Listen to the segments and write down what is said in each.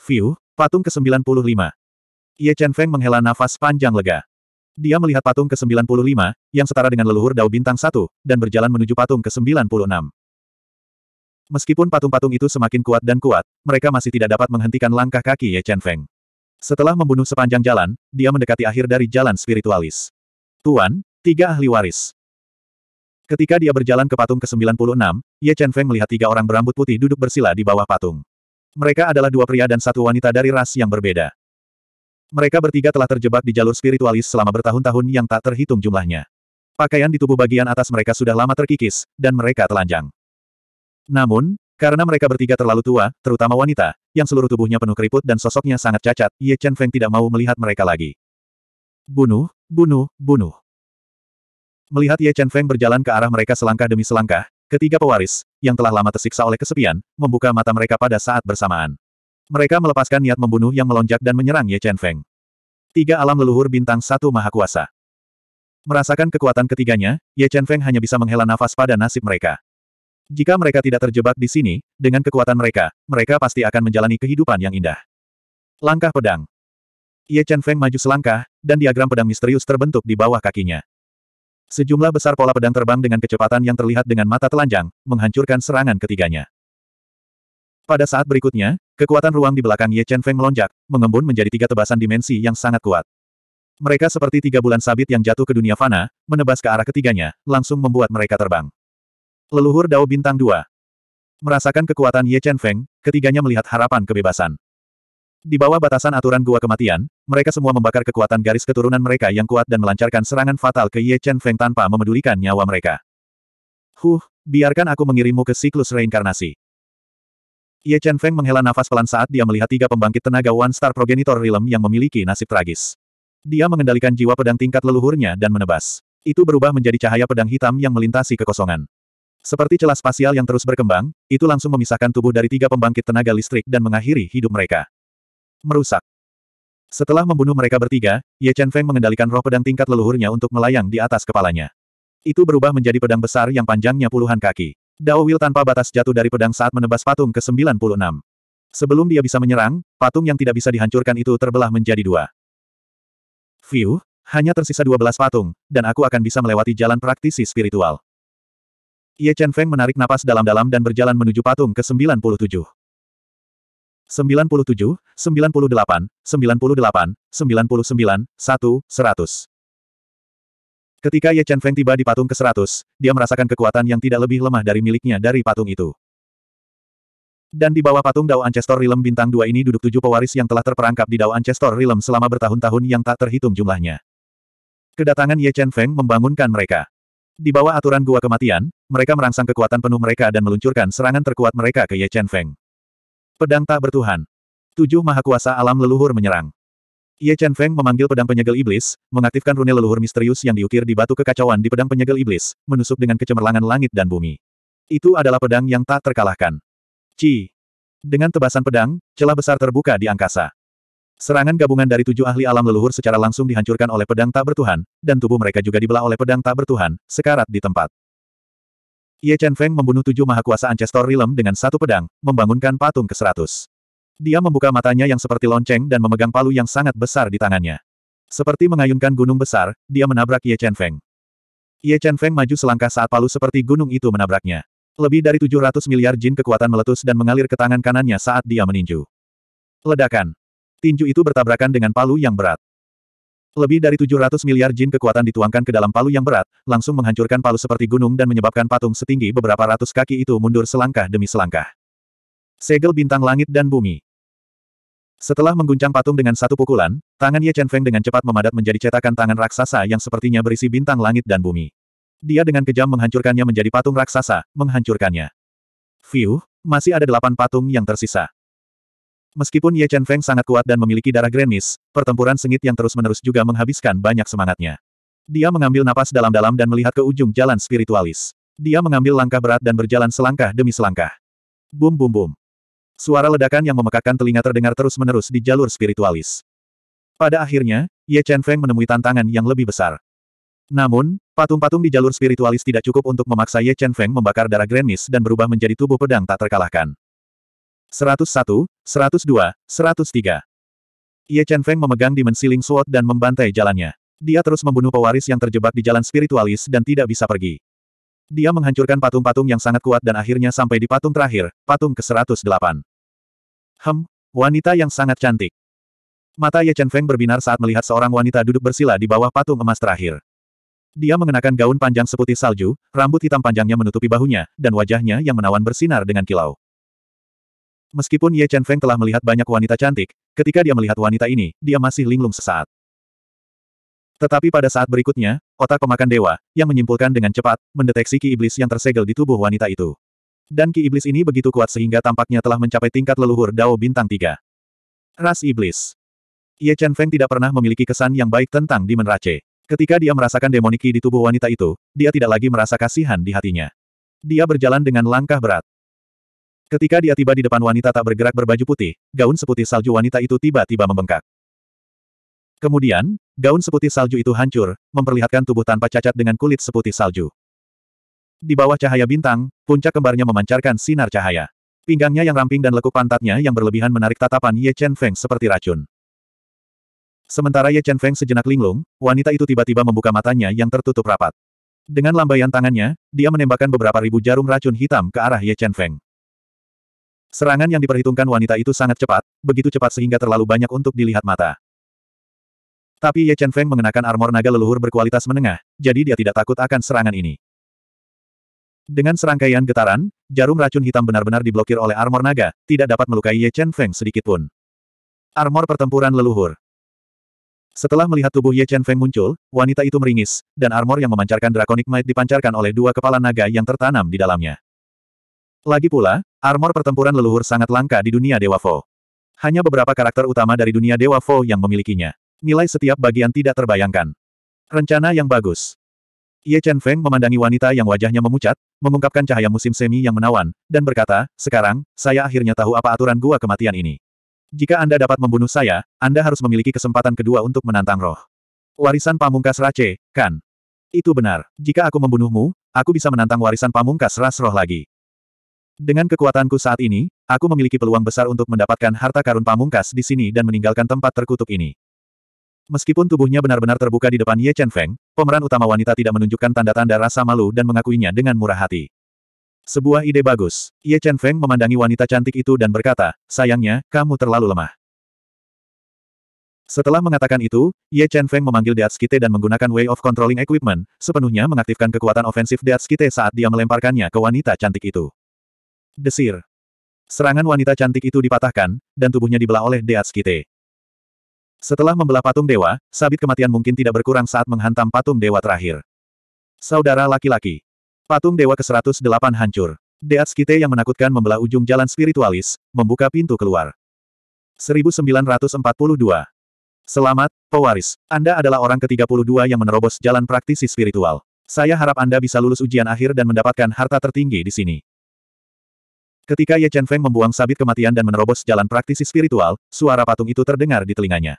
View, patung ke-95. Ye Chen Feng menghela nafas panjang lega. Dia melihat patung ke-95, yang setara dengan leluhur dao bintang 1, dan berjalan menuju patung ke-96. Meskipun patung-patung itu semakin kuat dan kuat, mereka masih tidak dapat menghentikan langkah kaki Ye Chen Feng. Setelah membunuh sepanjang jalan, dia mendekati akhir dari jalan spiritualis. Tuan, tiga ahli waris. Ketika dia berjalan ke patung ke-96, Ye Chen Feng melihat tiga orang berambut putih duduk bersila di bawah patung. Mereka adalah dua pria dan satu wanita dari ras yang berbeda. Mereka bertiga telah terjebak di jalur spiritualis selama bertahun-tahun yang tak terhitung jumlahnya. Pakaian di tubuh bagian atas mereka sudah lama terkikis, dan mereka telanjang. Namun, karena mereka bertiga terlalu tua, terutama wanita, yang seluruh tubuhnya penuh keriput dan sosoknya sangat cacat, Ye Chen Feng tidak mau melihat mereka lagi. Bunuh, bunuh, bunuh. Melihat Ye Chen Feng berjalan ke arah mereka selangkah demi selangkah, Ketiga pewaris, yang telah lama tersiksa oleh kesepian, membuka mata mereka pada saat bersamaan. Mereka melepaskan niat membunuh yang melonjak dan menyerang Ye Chen Feng. Tiga alam leluhur bintang satu maha kuasa. Merasakan kekuatan ketiganya, Ye Chen Feng hanya bisa menghela nafas pada nasib mereka. Jika mereka tidak terjebak di sini, dengan kekuatan mereka, mereka pasti akan menjalani kehidupan yang indah. Langkah pedang. Ye Chen Feng maju selangkah, dan diagram pedang misterius terbentuk di bawah kakinya. Sejumlah besar pola pedang terbang dengan kecepatan yang terlihat dengan mata telanjang, menghancurkan serangan ketiganya. Pada saat berikutnya, kekuatan ruang di belakang Ye Chen Feng melonjak, mengembun menjadi tiga tebasan dimensi yang sangat kuat. Mereka seperti tiga bulan sabit yang jatuh ke dunia fana, menebas ke arah ketiganya, langsung membuat mereka terbang. Leluhur Dao Bintang 2 Merasakan kekuatan Ye Chen Feng, ketiganya melihat harapan kebebasan. Di bawah batasan aturan gua kematian, mereka semua membakar kekuatan garis keturunan mereka yang kuat dan melancarkan serangan fatal ke Ye Chen Feng tanpa memedulikan nyawa mereka. Huh, biarkan aku mengirimmu ke siklus reinkarnasi. Ye Chen Feng menghela nafas pelan saat dia melihat tiga pembangkit tenaga One Star Progenitor Realm yang memiliki nasib tragis. Dia mengendalikan jiwa pedang tingkat leluhurnya dan menebas. Itu berubah menjadi cahaya pedang hitam yang melintasi kekosongan. Seperti celah spasial yang terus berkembang, itu langsung memisahkan tubuh dari tiga pembangkit tenaga listrik dan mengakhiri hidup mereka. Merusak. Setelah membunuh mereka bertiga, Ye Chen Feng mengendalikan roh pedang tingkat leluhurnya untuk melayang di atas kepalanya. Itu berubah menjadi pedang besar yang panjangnya puluhan kaki. Dao Will tanpa batas jatuh dari pedang saat menebas patung ke-96. Sebelum dia bisa menyerang, patung yang tidak bisa dihancurkan itu terbelah menjadi dua. View, hanya tersisa 12 patung, dan aku akan bisa melewati jalan praktisi spiritual. Ye Chen Feng menarik napas dalam-dalam dan berjalan menuju patung ke-97. 97, 98, 98, 99, 1, 100. Ketika Ye Chen Feng tiba di patung ke-100, dia merasakan kekuatan yang tidak lebih lemah dari miliknya dari patung itu. Dan di bawah patung Dao Ancestor Realm bintang dua ini duduk tujuh pewaris yang telah terperangkap di Dao Ancestor Realm selama bertahun-tahun yang tak terhitung jumlahnya. Kedatangan Ye Chen Feng membangunkan mereka. Di bawah aturan gua kematian, mereka merangsang kekuatan penuh mereka dan meluncurkan serangan terkuat mereka ke Ye Chen Feng. Pedang tak bertuhan. Tujuh maha kuasa alam leluhur menyerang. Ye Chen Feng memanggil pedang penyegel iblis, mengaktifkan rune leluhur misterius yang diukir di batu kekacauan di pedang penyegel iblis, menusuk dengan kecemerlangan langit dan bumi. Itu adalah pedang yang tak terkalahkan. Ci. Dengan tebasan pedang, celah besar terbuka di angkasa. Serangan gabungan dari tujuh ahli alam leluhur secara langsung dihancurkan oleh pedang tak bertuhan, dan tubuh mereka juga dibelah oleh pedang tak bertuhan, sekarat di tempat. Ye Chen Feng membunuh tujuh mahakuasa Ancestor Realm dengan satu pedang, membangunkan patung ke Seratus. Dia membuka matanya yang seperti lonceng dan memegang palu yang sangat besar di tangannya. Seperti mengayunkan gunung besar, dia menabrak Ye Chen Feng. Ye Chen Feng maju selangkah saat palu seperti gunung itu menabraknya. Lebih dari 700 miliar jin kekuatan meletus dan mengalir ke tangan kanannya saat dia meninju. Ledakan. Tinju itu bertabrakan dengan palu yang berat. Lebih dari 700 miliar jin kekuatan dituangkan ke dalam palu yang berat, langsung menghancurkan palu seperti gunung dan menyebabkan patung setinggi beberapa ratus kaki itu mundur selangkah demi selangkah. Segel bintang langit dan bumi. Setelah mengguncang patung dengan satu pukulan, tangan Ye Chen Feng dengan cepat memadat menjadi cetakan tangan raksasa yang sepertinya berisi bintang langit dan bumi. Dia dengan kejam menghancurkannya menjadi patung raksasa, menghancurkannya. Fiuh, masih ada delapan patung yang tersisa. Meskipun Ye Chen Feng sangat kuat dan memiliki darah Grand Miss, pertempuran sengit yang terus-menerus juga menghabiskan banyak semangatnya. Dia mengambil napas dalam-dalam dan melihat ke ujung jalan spiritualis. Dia mengambil langkah berat dan berjalan selangkah demi selangkah. Bum bum bum. Suara ledakan yang memekakkan telinga terdengar terus-menerus di jalur spiritualis. Pada akhirnya, Ye Chen Feng menemui tantangan yang lebih besar. Namun, patung-patung di jalur spiritualis tidak cukup untuk memaksa Ye Chen Feng membakar darah Grand Miss dan berubah menjadi tubuh pedang tak terkalahkan. 101, 102, 103. Ye Chen Feng memegang dimensi Ling Sword dan membantai jalannya. Dia terus membunuh pewaris yang terjebak di jalan spiritualis dan tidak bisa pergi. Dia menghancurkan patung-patung yang sangat kuat dan akhirnya sampai di patung terakhir, patung ke-108. Hem, wanita yang sangat cantik. Mata Ye Chen Feng berbinar saat melihat seorang wanita duduk bersila di bawah patung emas terakhir. Dia mengenakan gaun panjang seputih salju, rambut hitam panjangnya menutupi bahunya, dan wajahnya yang menawan bersinar dengan kilau. Meskipun Ye Chen Feng telah melihat banyak wanita cantik, ketika dia melihat wanita ini, dia masih linglung sesaat. Tetapi pada saat berikutnya, otak pemakan dewa, yang menyimpulkan dengan cepat, mendeteksi ki iblis yang tersegel di tubuh wanita itu. Dan ki iblis ini begitu kuat sehingga tampaknya telah mencapai tingkat leluhur Dao Bintang tiga. Ras Iblis Ye Chen Feng tidak pernah memiliki kesan yang baik tentang Demon Rache. Ketika dia merasakan demoniki di tubuh wanita itu, dia tidak lagi merasa kasihan di hatinya. Dia berjalan dengan langkah berat. Ketika dia tiba di depan wanita tak bergerak berbaju putih, gaun seputih salju wanita itu tiba-tiba membengkak. Kemudian, gaun seputih salju itu hancur, memperlihatkan tubuh tanpa cacat dengan kulit seputih salju. Di bawah cahaya bintang, puncak kembarnya memancarkan sinar cahaya. Pinggangnya yang ramping dan lekuk pantatnya yang berlebihan menarik tatapan Ye Chen Feng seperti racun. Sementara Ye Chen Feng sejenak linglung, wanita itu tiba-tiba membuka matanya yang tertutup rapat. Dengan lambaian tangannya, dia menembakkan beberapa ribu jarum racun hitam ke arah Ye Chen Feng. Serangan yang diperhitungkan wanita itu sangat cepat, begitu cepat sehingga terlalu banyak untuk dilihat mata. Tapi Ye Chen Feng mengenakan armor naga leluhur berkualitas menengah, jadi dia tidak takut akan serangan ini. Dengan serangkaian getaran, jarum racun hitam benar-benar diblokir oleh armor naga, tidak dapat melukai Ye Chen Feng sedikitpun. Armor pertempuran leluhur Setelah melihat tubuh Ye Chen Feng muncul, wanita itu meringis, dan armor yang memancarkan Draconic Might dipancarkan oleh dua kepala naga yang tertanam di dalamnya. Lagi pula, armor pertempuran leluhur sangat langka di dunia Dewa Fo. Hanya beberapa karakter utama dari dunia Dewa Fo yang memilikinya. Nilai setiap bagian tidak terbayangkan. Rencana yang bagus. Ye Chen Feng memandangi wanita yang wajahnya memucat, mengungkapkan cahaya musim semi yang menawan, dan berkata, sekarang, saya akhirnya tahu apa aturan gua kematian ini. Jika Anda dapat membunuh saya, Anda harus memiliki kesempatan kedua untuk menantang roh. Warisan pamungkas Race, kan? Itu benar. Jika aku membunuhmu, aku bisa menantang warisan pamungkas ras roh lagi. Dengan kekuatanku saat ini, aku memiliki peluang besar untuk mendapatkan harta karun pamungkas di sini dan meninggalkan tempat terkutuk ini. Meskipun tubuhnya benar-benar terbuka di depan Ye Chen Feng, pemeran utama wanita tidak menunjukkan tanda-tanda rasa malu dan mengakuinya dengan murah hati. Sebuah ide bagus. Ye Chen Feng memandangi wanita cantik itu dan berkata, sayangnya, kamu terlalu lemah. Setelah mengatakan itu, Ye Chen Feng memanggil Deat Skite dan menggunakan Way of Controlling Equipment, sepenuhnya mengaktifkan kekuatan ofensif Deat Skite saat dia melemparkannya ke wanita cantik itu desir. Serangan wanita cantik itu dipatahkan, dan tubuhnya dibelah oleh Deatskite. Setelah membelah patung dewa, sabit kematian mungkin tidak berkurang saat menghantam patung dewa terakhir. Saudara laki-laki. Patung dewa ke-108 hancur. Deatskite yang menakutkan membelah ujung jalan spiritualis, membuka pintu keluar. 1942. Selamat, pewaris. Anda adalah orang ke-32 yang menerobos jalan praktisi spiritual. Saya harap Anda bisa lulus ujian akhir dan mendapatkan harta tertinggi di sini. Ketika Ye Chen Feng membuang sabit kematian dan menerobos jalan praktisi spiritual, suara patung itu terdengar di telinganya.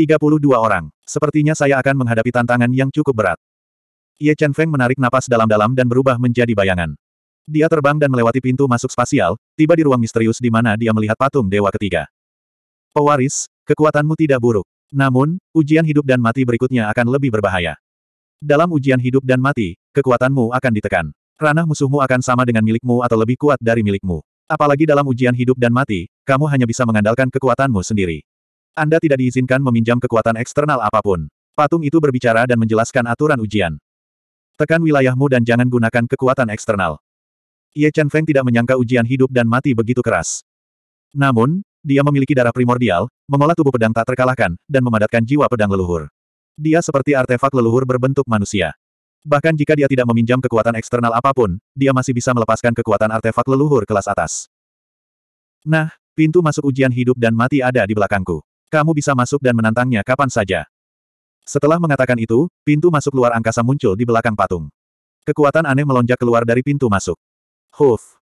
32 orang. Sepertinya saya akan menghadapi tantangan yang cukup berat. Ye Chen Feng menarik napas dalam-dalam dan berubah menjadi bayangan. Dia terbang dan melewati pintu masuk spasial, tiba di ruang misterius di mana dia melihat patung dewa ketiga. Pewaris, kekuatanmu tidak buruk. Namun, ujian hidup dan mati berikutnya akan lebih berbahaya. Dalam ujian hidup dan mati, kekuatanmu akan ditekan. Ranah musuhmu akan sama dengan milikmu atau lebih kuat dari milikmu. Apalagi dalam ujian hidup dan mati, kamu hanya bisa mengandalkan kekuatanmu sendiri. Anda tidak diizinkan meminjam kekuatan eksternal apapun. Patung itu berbicara dan menjelaskan aturan ujian. Tekan wilayahmu dan jangan gunakan kekuatan eksternal. Ye Chen Feng tidak menyangka ujian hidup dan mati begitu keras. Namun, dia memiliki darah primordial, mengolah tubuh pedang tak terkalahkan, dan memadatkan jiwa pedang leluhur. Dia seperti artefak leluhur berbentuk manusia. Bahkan jika dia tidak meminjam kekuatan eksternal apapun, dia masih bisa melepaskan kekuatan artefak leluhur kelas atas. Nah, pintu masuk ujian hidup dan mati ada di belakangku. Kamu bisa masuk dan menantangnya kapan saja. Setelah mengatakan itu, pintu masuk luar angkasa muncul di belakang patung. Kekuatan aneh melonjak keluar dari pintu masuk. Huf.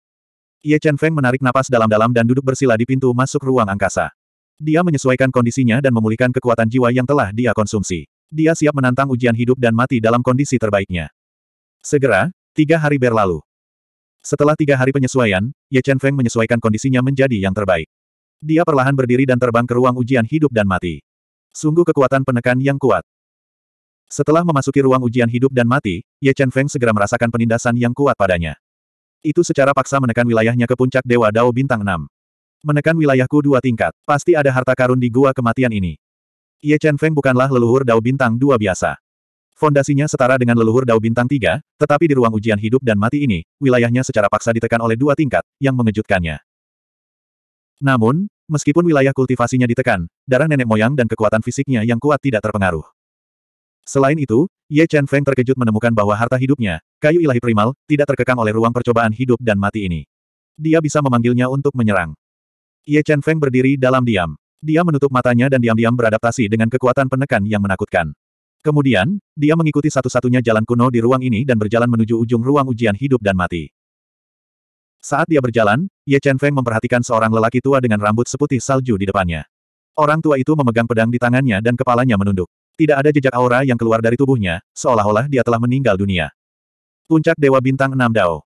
Ye Chen Feng menarik napas dalam-dalam dan duduk bersila di pintu masuk ruang angkasa. Dia menyesuaikan kondisinya dan memulihkan kekuatan jiwa yang telah dia konsumsi. Dia siap menantang ujian hidup dan mati dalam kondisi terbaiknya. Segera, tiga hari berlalu. Setelah tiga hari penyesuaian, Ye Chen Feng menyesuaikan kondisinya menjadi yang terbaik. Dia perlahan berdiri dan terbang ke ruang ujian hidup dan mati. Sungguh kekuatan penekan yang kuat. Setelah memasuki ruang ujian hidup dan mati, Ye Chen Feng segera merasakan penindasan yang kuat padanya. Itu secara paksa menekan wilayahnya ke puncak Dewa Dao Bintang 6 menekan wilayahku dua tingkat. Pasti ada harta karun di gua kematian ini. Ye Chen Feng bukanlah leluhur Dao Bintang dua biasa. Fondasinya setara dengan leluhur Dao Bintang tiga, tetapi di ruang ujian hidup dan mati ini, wilayahnya secara paksa ditekan oleh dua tingkat, yang mengejutkannya. Namun, meskipun wilayah kultivasinya ditekan, darah nenek moyang dan kekuatan fisiknya yang kuat tidak terpengaruh. Selain itu, Ye Chen Feng terkejut menemukan bahwa harta hidupnya, kayu ilahi primal, tidak terkekang oleh ruang percobaan hidup dan mati ini. Dia bisa memanggilnya untuk menyerang. Ye Chen Feng berdiri dalam diam. Dia menutup matanya dan diam-diam beradaptasi dengan kekuatan penekan yang menakutkan. Kemudian, dia mengikuti satu-satunya jalan kuno di ruang ini dan berjalan menuju ujung ruang ujian hidup dan mati. Saat dia berjalan, Ye Chen Feng memperhatikan seorang lelaki tua dengan rambut seputih salju di depannya. Orang tua itu memegang pedang di tangannya dan kepalanya menunduk. Tidak ada jejak aura yang keluar dari tubuhnya, seolah-olah dia telah meninggal dunia. Puncak Dewa Bintang 6 Dao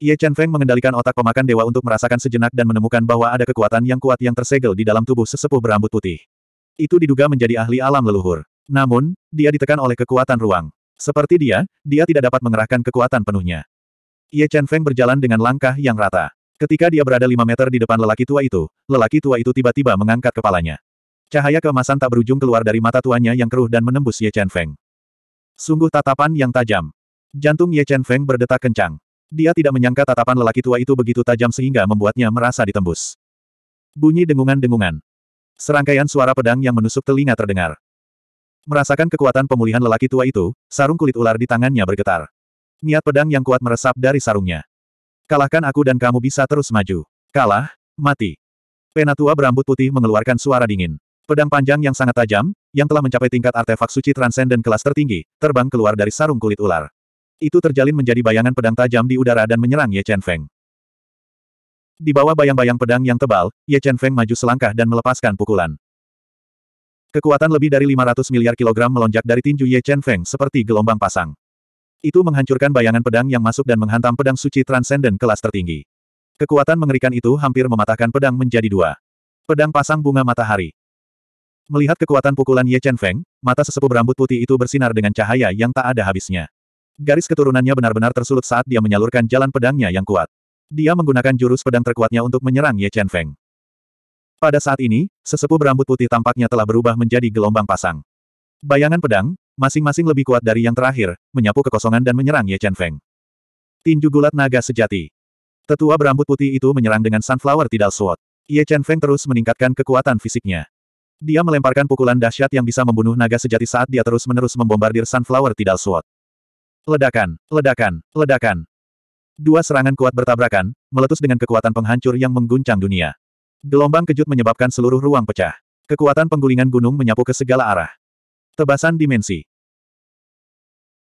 Ye Chen Feng mengendalikan otak pemakan dewa untuk merasakan sejenak dan menemukan bahwa ada kekuatan yang kuat yang tersegel di dalam tubuh sesepuh berambut putih. Itu diduga menjadi ahli alam leluhur. Namun, dia ditekan oleh kekuatan ruang. Seperti dia, dia tidak dapat mengerahkan kekuatan penuhnya. Ye Chen Feng berjalan dengan langkah yang rata. Ketika dia berada lima meter di depan lelaki tua itu, lelaki tua itu tiba-tiba mengangkat kepalanya. Cahaya keemasan tak berujung keluar dari mata tuanya yang keruh dan menembus Ye Chen Feng. Sungguh tatapan yang tajam. Jantung Ye Chen Feng berdetak kencang. Dia tidak menyangka tatapan lelaki tua itu begitu tajam sehingga membuatnya merasa ditembus. Bunyi dengungan-dengungan. Serangkaian suara pedang yang menusuk telinga terdengar. Merasakan kekuatan pemulihan lelaki tua itu, sarung kulit ular di tangannya bergetar. Niat pedang yang kuat meresap dari sarungnya. Kalahkan aku dan kamu bisa terus maju. Kalah, mati. Penatua berambut putih mengeluarkan suara dingin. Pedang panjang yang sangat tajam, yang telah mencapai tingkat artefak suci transenden kelas tertinggi, terbang keluar dari sarung kulit ular. Itu terjalin menjadi bayangan pedang tajam di udara dan menyerang Ye Chen Feng. Di bawah bayang-bayang pedang yang tebal, Ye Chen Feng maju selangkah dan melepaskan pukulan. Kekuatan lebih dari 500 miliar kilogram melonjak dari tinju Ye Chen Feng seperti gelombang pasang. Itu menghancurkan bayangan pedang yang masuk dan menghantam pedang suci transenden kelas tertinggi. Kekuatan mengerikan itu hampir mematahkan pedang menjadi dua. Pedang pasang bunga matahari. Melihat kekuatan pukulan Ye Chen Feng, mata sesepuh berambut putih itu bersinar dengan cahaya yang tak ada habisnya. Garis keturunannya benar-benar tersulut saat dia menyalurkan jalan pedangnya yang kuat. Dia menggunakan jurus pedang terkuatnya untuk menyerang Ye Chen Feng. Pada saat ini, sesepuh berambut putih tampaknya telah berubah menjadi gelombang pasang. Bayangan pedang, masing-masing lebih kuat dari yang terakhir, menyapu kekosongan dan menyerang Ye Chen Feng. Tinju gulat naga sejati. Tetua berambut putih itu menyerang dengan Sunflower Tidal Sword. Ye Chen Feng terus meningkatkan kekuatan fisiknya. Dia melemparkan pukulan dahsyat yang bisa membunuh naga sejati saat dia terus-menerus membombardir Sunflower Tidal Sword. Ledakan, ledakan, ledakan. Dua serangan kuat bertabrakan, meletus dengan kekuatan penghancur yang mengguncang dunia. Gelombang kejut menyebabkan seluruh ruang pecah. Kekuatan penggulingan gunung menyapu ke segala arah. Tebasan dimensi.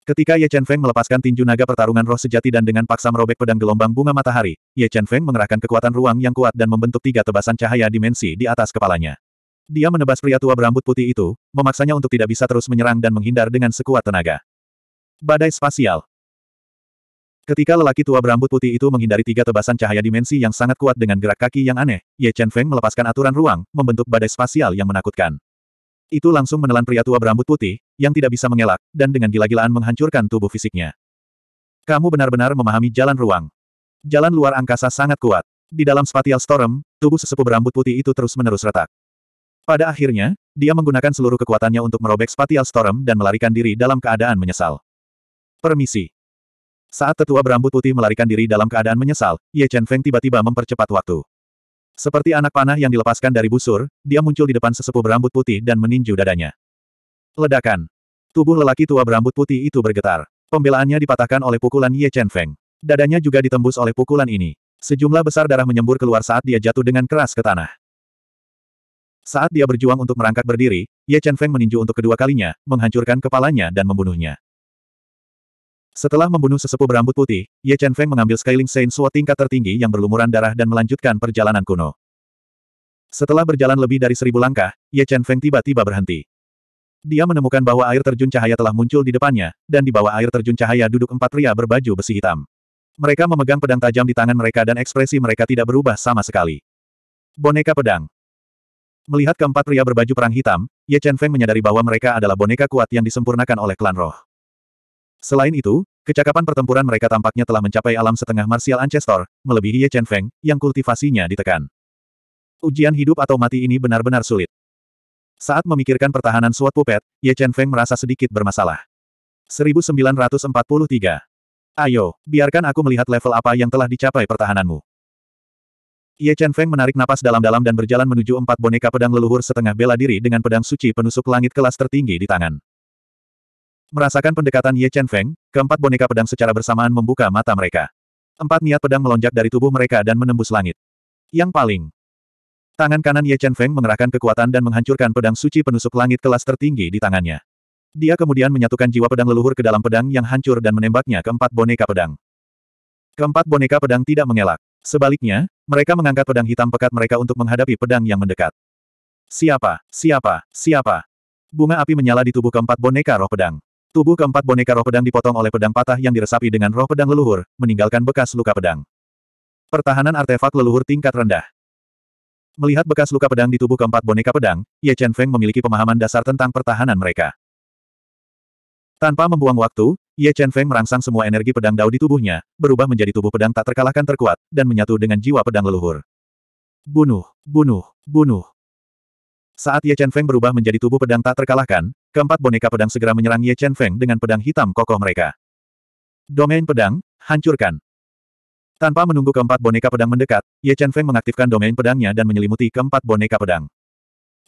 Ketika Ye Chen Feng melepaskan tinju naga pertarungan roh sejati dan dengan paksa merobek pedang gelombang bunga matahari, Ye Chen Feng mengerahkan kekuatan ruang yang kuat dan membentuk tiga tebasan cahaya dimensi di atas kepalanya. Dia menebas pria tua berambut putih itu, memaksanya untuk tidak bisa terus menyerang dan menghindar dengan sekuat tenaga. Badai spasial. Ketika lelaki tua berambut putih itu menghindari tiga tebasan cahaya dimensi yang sangat kuat dengan gerak kaki yang aneh, Ye Chen Feng melepaskan aturan ruang, membentuk badai spasial yang menakutkan. Itu langsung menelan pria tua berambut putih, yang tidak bisa mengelak, dan dengan gila-gilaan menghancurkan tubuh fisiknya. Kamu benar-benar memahami jalan ruang. Jalan luar angkasa sangat kuat. Di dalam spatial storm, tubuh sesepuh berambut putih itu terus-menerus retak. Pada akhirnya, dia menggunakan seluruh kekuatannya untuk merobek spatial storm dan melarikan diri dalam keadaan menyesal. Permisi. Saat tetua berambut putih melarikan diri dalam keadaan menyesal, Ye Chen Feng tiba-tiba mempercepat waktu. Seperti anak panah yang dilepaskan dari busur, dia muncul di depan sesepuh berambut putih dan meninju dadanya. Ledakan. Tubuh lelaki tua berambut putih itu bergetar. Pembelaannya dipatahkan oleh pukulan Ye Chen Feng. Dadanya juga ditembus oleh pukulan ini. Sejumlah besar darah menyembur keluar saat dia jatuh dengan keras ke tanah. Saat dia berjuang untuk merangkak berdiri, Ye Chen Feng meninju untuk kedua kalinya, menghancurkan kepalanya dan membunuhnya. Setelah membunuh sesepuh berambut putih, Ye Chen Feng mengambil Skyling Saint Suo tingkat tertinggi yang berlumuran darah dan melanjutkan perjalanan kuno. Setelah berjalan lebih dari seribu langkah, Ye Chen Feng tiba-tiba berhenti. Dia menemukan bahwa air terjun cahaya telah muncul di depannya, dan di bawah air terjun cahaya duduk empat pria berbaju besi hitam. Mereka memegang pedang tajam di tangan mereka dan ekspresi mereka tidak berubah sama sekali. Boneka pedang. Melihat keempat pria berbaju perang hitam, Ye Chen Feng menyadari bahwa mereka adalah boneka kuat yang disempurnakan oleh klan roh. Selain itu, kecakapan pertempuran mereka tampaknya telah mencapai alam setengah martial ancestor, melebihi Ye Chen Feng, yang kultivasinya ditekan. Ujian hidup atau mati ini benar-benar sulit. Saat memikirkan pertahanan suat pupet, Ye Chen Feng merasa sedikit bermasalah. 1943. Ayo, biarkan aku melihat level apa yang telah dicapai pertahananmu. Ye Chen Feng menarik napas dalam-dalam dan berjalan menuju empat boneka pedang leluhur setengah bela diri dengan pedang suci penusuk langit kelas tertinggi di tangan. Merasakan pendekatan Ye Chen Feng, keempat boneka pedang secara bersamaan membuka mata mereka. Empat niat pedang melonjak dari tubuh mereka dan menembus langit. Yang paling. Tangan kanan Ye Chen Feng mengerahkan kekuatan dan menghancurkan pedang suci penusuk langit kelas tertinggi di tangannya. Dia kemudian menyatukan jiwa pedang leluhur ke dalam pedang yang hancur dan menembaknya keempat boneka pedang. Keempat boneka pedang tidak mengelak. Sebaliknya, mereka mengangkat pedang hitam pekat mereka untuk menghadapi pedang yang mendekat. Siapa? Siapa? Siapa? Bunga api menyala di tubuh keempat boneka roh pedang. Tubuh keempat boneka roh pedang dipotong oleh pedang patah yang diresapi dengan roh pedang leluhur, meninggalkan bekas luka pedang. Pertahanan artefak leluhur tingkat rendah. Melihat bekas luka pedang di tubuh keempat boneka pedang, Ye Chen Feng memiliki pemahaman dasar tentang pertahanan mereka. Tanpa membuang waktu, Ye Chen Feng merangsang semua energi pedang dao di tubuhnya, berubah menjadi tubuh pedang tak terkalahkan terkuat, dan menyatu dengan jiwa pedang leluhur. Bunuh, bunuh, bunuh. Saat Ye Chen Feng berubah menjadi tubuh pedang tak terkalahkan, keempat boneka pedang segera menyerang Ye Chen Feng dengan pedang hitam kokoh mereka. Domain pedang, hancurkan. Tanpa menunggu keempat boneka pedang mendekat, Ye Chen Feng mengaktifkan domain pedangnya dan menyelimuti keempat boneka pedang.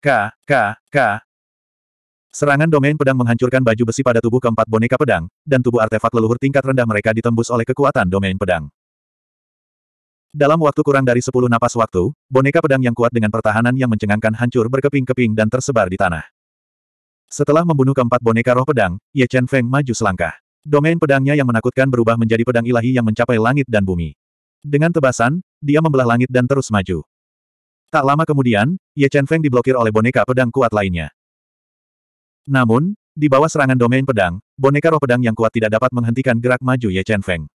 K, K, K. Serangan domain pedang menghancurkan baju besi pada tubuh keempat boneka pedang, dan tubuh artefak leluhur tingkat rendah mereka ditembus oleh kekuatan domain pedang. Dalam waktu kurang dari sepuluh napas waktu, boneka pedang yang kuat dengan pertahanan yang mencengangkan hancur berkeping-keping dan tersebar di tanah. Setelah membunuh keempat boneka roh pedang, Ye Chen Feng maju selangkah. Domain pedangnya yang menakutkan berubah menjadi pedang ilahi yang mencapai langit dan bumi. Dengan tebasan, dia membelah langit dan terus maju. Tak lama kemudian, Ye Chen Feng diblokir oleh boneka pedang kuat lainnya. Namun, di bawah serangan domain pedang, boneka roh pedang yang kuat tidak dapat menghentikan gerak maju Ye Chen Feng.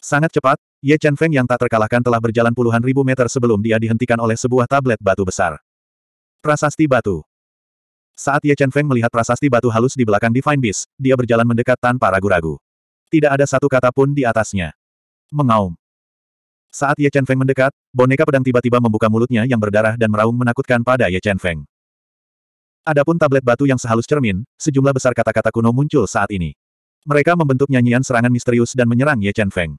Sangat cepat, Ye Chen Feng yang tak terkalahkan telah berjalan puluhan ribu meter sebelum dia dihentikan oleh sebuah tablet batu besar. Prasasti Batu Saat Ye Chen Feng melihat prasasti batu halus di belakang Divine Beast, dia berjalan mendekat tanpa ragu-ragu. Tidak ada satu kata pun di atasnya. Mengaum. Saat Ye Chen Feng mendekat, boneka pedang tiba-tiba membuka mulutnya yang berdarah dan meraung menakutkan pada Ye Chen Feng. Adapun tablet batu yang sehalus cermin, sejumlah besar kata-kata kuno muncul saat ini. Mereka membentuk nyanyian serangan misterius dan menyerang Ye Chen Feng.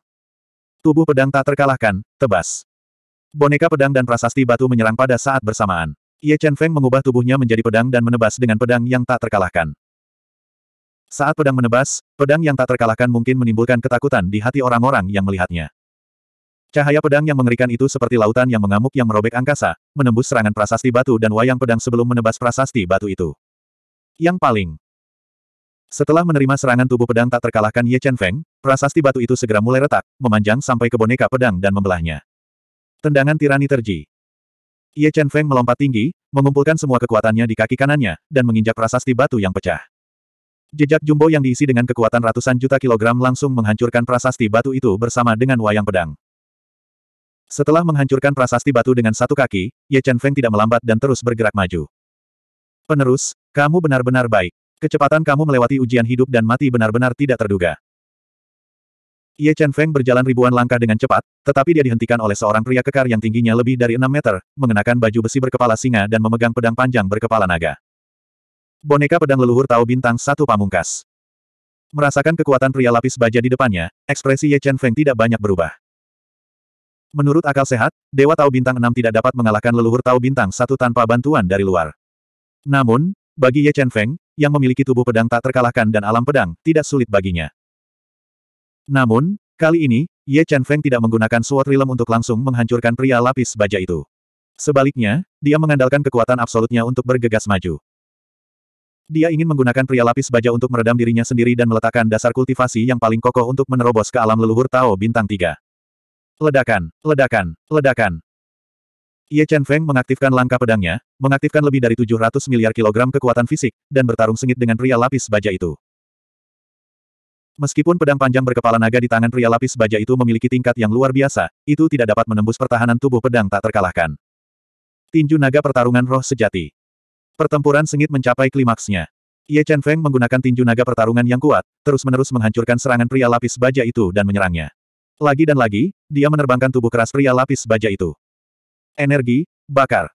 Tubuh pedang tak terkalahkan, tebas. Boneka pedang dan prasasti batu menyerang pada saat bersamaan. Ye Chen Feng mengubah tubuhnya menjadi pedang dan menebas dengan pedang yang tak terkalahkan. Saat pedang menebas, pedang yang tak terkalahkan mungkin menimbulkan ketakutan di hati orang-orang yang melihatnya. Cahaya pedang yang mengerikan itu seperti lautan yang mengamuk yang merobek angkasa, menembus serangan prasasti batu dan wayang pedang sebelum menebas prasasti batu itu. Yang paling setelah menerima serangan tubuh pedang tak terkalahkan Ye Chen Feng, prasasti batu itu segera mulai retak, memanjang sampai ke boneka pedang dan membelahnya. Tendangan tirani terji. Ye Chen Feng melompat tinggi, mengumpulkan semua kekuatannya di kaki kanannya, dan menginjak prasasti batu yang pecah. Jejak jumbo yang diisi dengan kekuatan ratusan juta kilogram langsung menghancurkan prasasti batu itu bersama dengan wayang pedang. Setelah menghancurkan prasasti batu dengan satu kaki, Ye Chen Feng tidak melambat dan terus bergerak maju. Penerus, kamu benar-benar baik. Kecepatan kamu melewati ujian hidup dan mati benar-benar tidak terduga. Ye Chen Feng berjalan ribuan langkah dengan cepat, tetapi dia dihentikan oleh seorang pria kekar yang tingginya lebih dari 6 meter, mengenakan baju besi berkepala singa dan memegang pedang panjang berkepala naga. Boneka pedang leluhur tahu bintang satu pamungkas. Merasakan kekuatan pria lapis baja di depannya, ekspresi Ye Chen Feng tidak banyak berubah. Menurut akal sehat, Dewa Tau Bintang 6 tidak dapat mengalahkan leluhur Tau Bintang satu tanpa bantuan dari luar. Namun, bagi Ye Chen Feng, yang memiliki tubuh pedang tak terkalahkan dan alam pedang, tidak sulit baginya. Namun, kali ini, Ye Chen Feng tidak menggunakan Sword Realm untuk langsung menghancurkan pria lapis baja itu. Sebaliknya, dia mengandalkan kekuatan absolutnya untuk bergegas maju. Dia ingin menggunakan pria lapis baja untuk meredam dirinya sendiri dan meletakkan dasar kultivasi yang paling kokoh untuk menerobos ke alam leluhur Tao Bintang 3. Ledakan, ledakan, ledakan. Ye Chen Feng mengaktifkan langkah pedangnya, mengaktifkan lebih dari 700 miliar kilogram kekuatan fisik, dan bertarung sengit dengan pria lapis baja itu. Meskipun pedang panjang berkepala naga di tangan pria lapis baja itu memiliki tingkat yang luar biasa, itu tidak dapat menembus pertahanan tubuh pedang tak terkalahkan. Tinju naga pertarungan roh sejati. Pertempuran sengit mencapai klimaksnya. Ye Chen Feng menggunakan tinju naga pertarungan yang kuat, terus-menerus menghancurkan serangan pria lapis baja itu dan menyerangnya. Lagi dan lagi, dia menerbangkan tubuh keras pria lapis baja itu. Energi, bakar.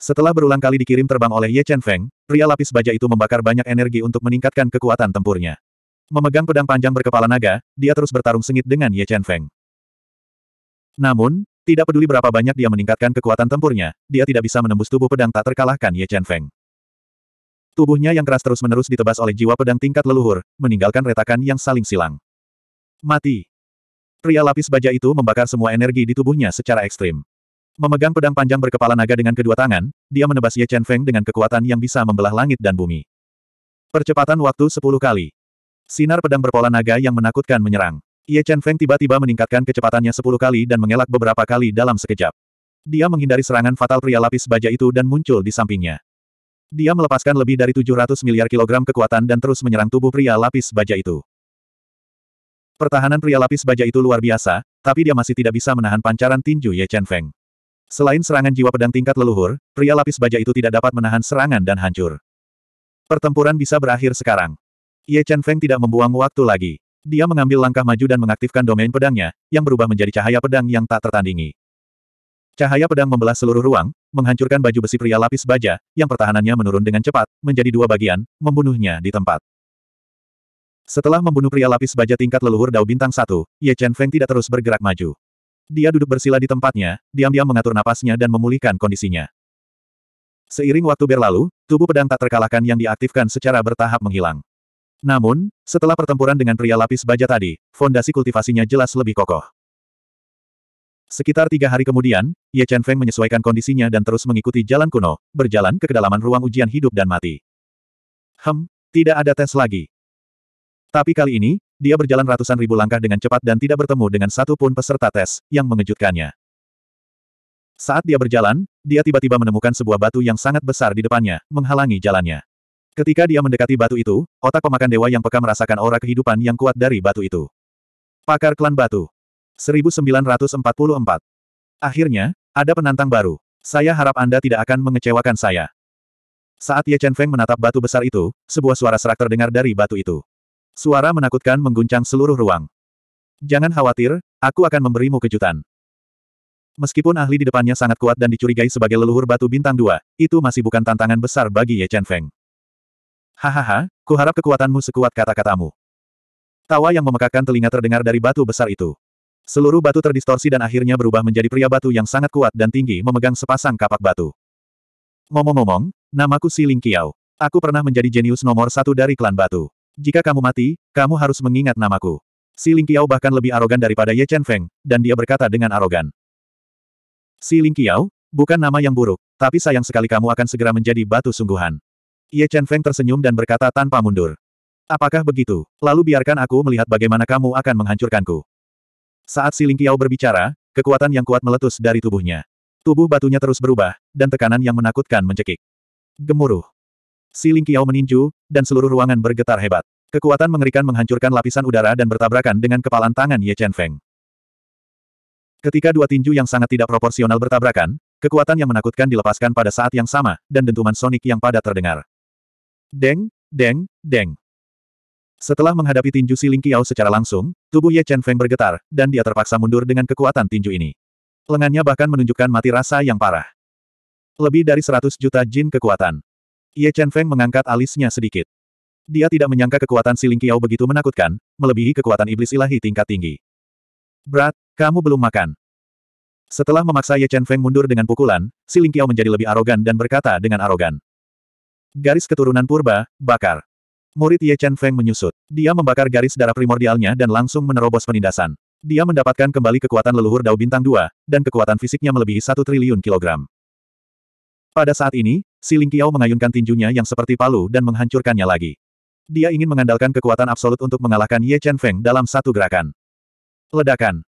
Setelah berulang kali dikirim terbang oleh Ye Chen Feng, pria lapis baja itu membakar banyak energi untuk meningkatkan kekuatan tempurnya. Memegang pedang panjang berkepala naga, dia terus bertarung sengit dengan Ye Chen Feng. Namun, tidak peduli berapa banyak dia meningkatkan kekuatan tempurnya, dia tidak bisa menembus tubuh pedang tak terkalahkan Ye Chen Feng. Tubuhnya yang keras terus-menerus ditebas oleh jiwa pedang tingkat leluhur, meninggalkan retakan yang saling silang. Mati. Pria lapis baja itu membakar semua energi di tubuhnya secara ekstrim. Memegang pedang panjang berkepala naga dengan kedua tangan, dia menebas Ye Chen Feng dengan kekuatan yang bisa membelah langit dan bumi. Percepatan waktu 10 kali. Sinar pedang berpola naga yang menakutkan menyerang. Ye Chen Feng tiba-tiba meningkatkan kecepatannya 10 kali dan mengelak beberapa kali dalam sekejap. Dia menghindari serangan fatal pria lapis baja itu dan muncul di sampingnya. Dia melepaskan lebih dari 700 miliar kilogram kekuatan dan terus menyerang tubuh pria lapis baja itu. Pertahanan pria lapis baja itu luar biasa, tapi dia masih tidak bisa menahan pancaran tinju Ye Chen Feng. Selain serangan jiwa pedang tingkat leluhur, pria lapis baja itu tidak dapat menahan serangan dan hancur. Pertempuran bisa berakhir sekarang. Ye Chen Feng tidak membuang waktu lagi. Dia mengambil langkah maju dan mengaktifkan domain pedangnya, yang berubah menjadi cahaya pedang yang tak tertandingi. Cahaya pedang membelah seluruh ruang, menghancurkan baju besi pria lapis baja, yang pertahanannya menurun dengan cepat, menjadi dua bagian, membunuhnya di tempat. Setelah membunuh pria lapis baja tingkat leluhur Dao Bintang 1, Ye Chen Feng tidak terus bergerak maju. Dia duduk bersila di tempatnya, diam-diam mengatur napasnya dan memulihkan kondisinya. Seiring waktu berlalu, tubuh pedang tak terkalahkan yang diaktifkan secara bertahap menghilang. Namun, setelah pertempuran dengan pria lapis baja tadi, fondasi kultivasinya jelas lebih kokoh. Sekitar tiga hari kemudian, Ye Chen Feng menyesuaikan kondisinya dan terus mengikuti jalan kuno, berjalan ke kedalaman ruang ujian hidup dan mati. Hem, tidak ada tes lagi. Tapi kali ini, dia berjalan ratusan ribu langkah dengan cepat dan tidak bertemu dengan satu pun peserta tes, yang mengejutkannya. Saat dia berjalan, dia tiba-tiba menemukan sebuah batu yang sangat besar di depannya, menghalangi jalannya. Ketika dia mendekati batu itu, otak pemakan dewa yang peka merasakan aura kehidupan yang kuat dari batu itu. Pakar klan batu. 1944. Akhirnya, ada penantang baru. Saya harap Anda tidak akan mengecewakan saya. Saat Ye Chen Feng menatap batu besar itu, sebuah suara serak terdengar dari batu itu. Suara menakutkan mengguncang seluruh ruang. Jangan khawatir, aku akan memberimu kejutan. Meskipun ahli di depannya sangat kuat dan dicurigai sebagai leluhur batu bintang dua, itu masih bukan tantangan besar bagi Ye Chen Feng. Hahaha, ku harap kekuatanmu sekuat kata-katamu. Tawa yang memekakan telinga terdengar dari batu besar itu. Seluruh batu terdistorsi dan akhirnya berubah menjadi pria batu yang sangat kuat dan tinggi memegang sepasang kapak batu. Ngomong-ngomong, namaku Si Ling Kiao. Aku pernah menjadi jenius nomor satu dari klan batu. Jika kamu mati, kamu harus mengingat namaku. Si Ling Lingqiao bahkan lebih arogan daripada Ye Chen Feng, dan dia berkata dengan arogan. Si Ling Lingqiao, bukan nama yang buruk, tapi sayang sekali kamu akan segera menjadi batu sungguhan. Ye Chen Feng tersenyum dan berkata tanpa mundur. Apakah begitu? Lalu biarkan aku melihat bagaimana kamu akan menghancurkanku. Saat si Ling Lingqiao berbicara, kekuatan yang kuat meletus dari tubuhnya. Tubuh batunya terus berubah, dan tekanan yang menakutkan mencekik. Gemuruh. Si Ling Qiao meninju, dan seluruh ruangan bergetar hebat. Kekuatan mengerikan menghancurkan lapisan udara dan bertabrakan dengan kepalan tangan Ye Chen Feng. Ketika dua tinju yang sangat tidak proporsional bertabrakan, kekuatan yang menakutkan dilepaskan pada saat yang sama, dan dentuman sonik yang padat terdengar. Deng, deng, deng. Setelah menghadapi tinju Si Ling Qiao secara langsung, tubuh Ye Chen Feng bergetar, dan dia terpaksa mundur dengan kekuatan tinju ini. Lengannya bahkan menunjukkan mati rasa yang parah. Lebih dari 100 juta jin kekuatan. Ye Chen Feng mengangkat alisnya sedikit. Dia tidak menyangka kekuatan si Ling Qiao begitu menakutkan, melebihi kekuatan iblis ilahi tingkat tinggi. Brat, kamu belum makan. Setelah memaksa Ye Chen Feng mundur dengan pukulan, si Ling Qiao menjadi lebih arogan dan berkata dengan arogan. Garis keturunan purba, bakar. Murid Ye Chen Feng menyusut. Dia membakar garis darah primordialnya dan langsung menerobos penindasan. Dia mendapatkan kembali kekuatan leluhur Dao Bintang 2, dan kekuatan fisiknya melebihi satu triliun kilogram. Pada saat ini, si Ling Qiao mengayunkan tinjunya yang seperti palu dan menghancurkannya lagi. Dia ingin mengandalkan kekuatan absolut untuk mengalahkan Ye Chen Feng dalam satu gerakan. Ledakan.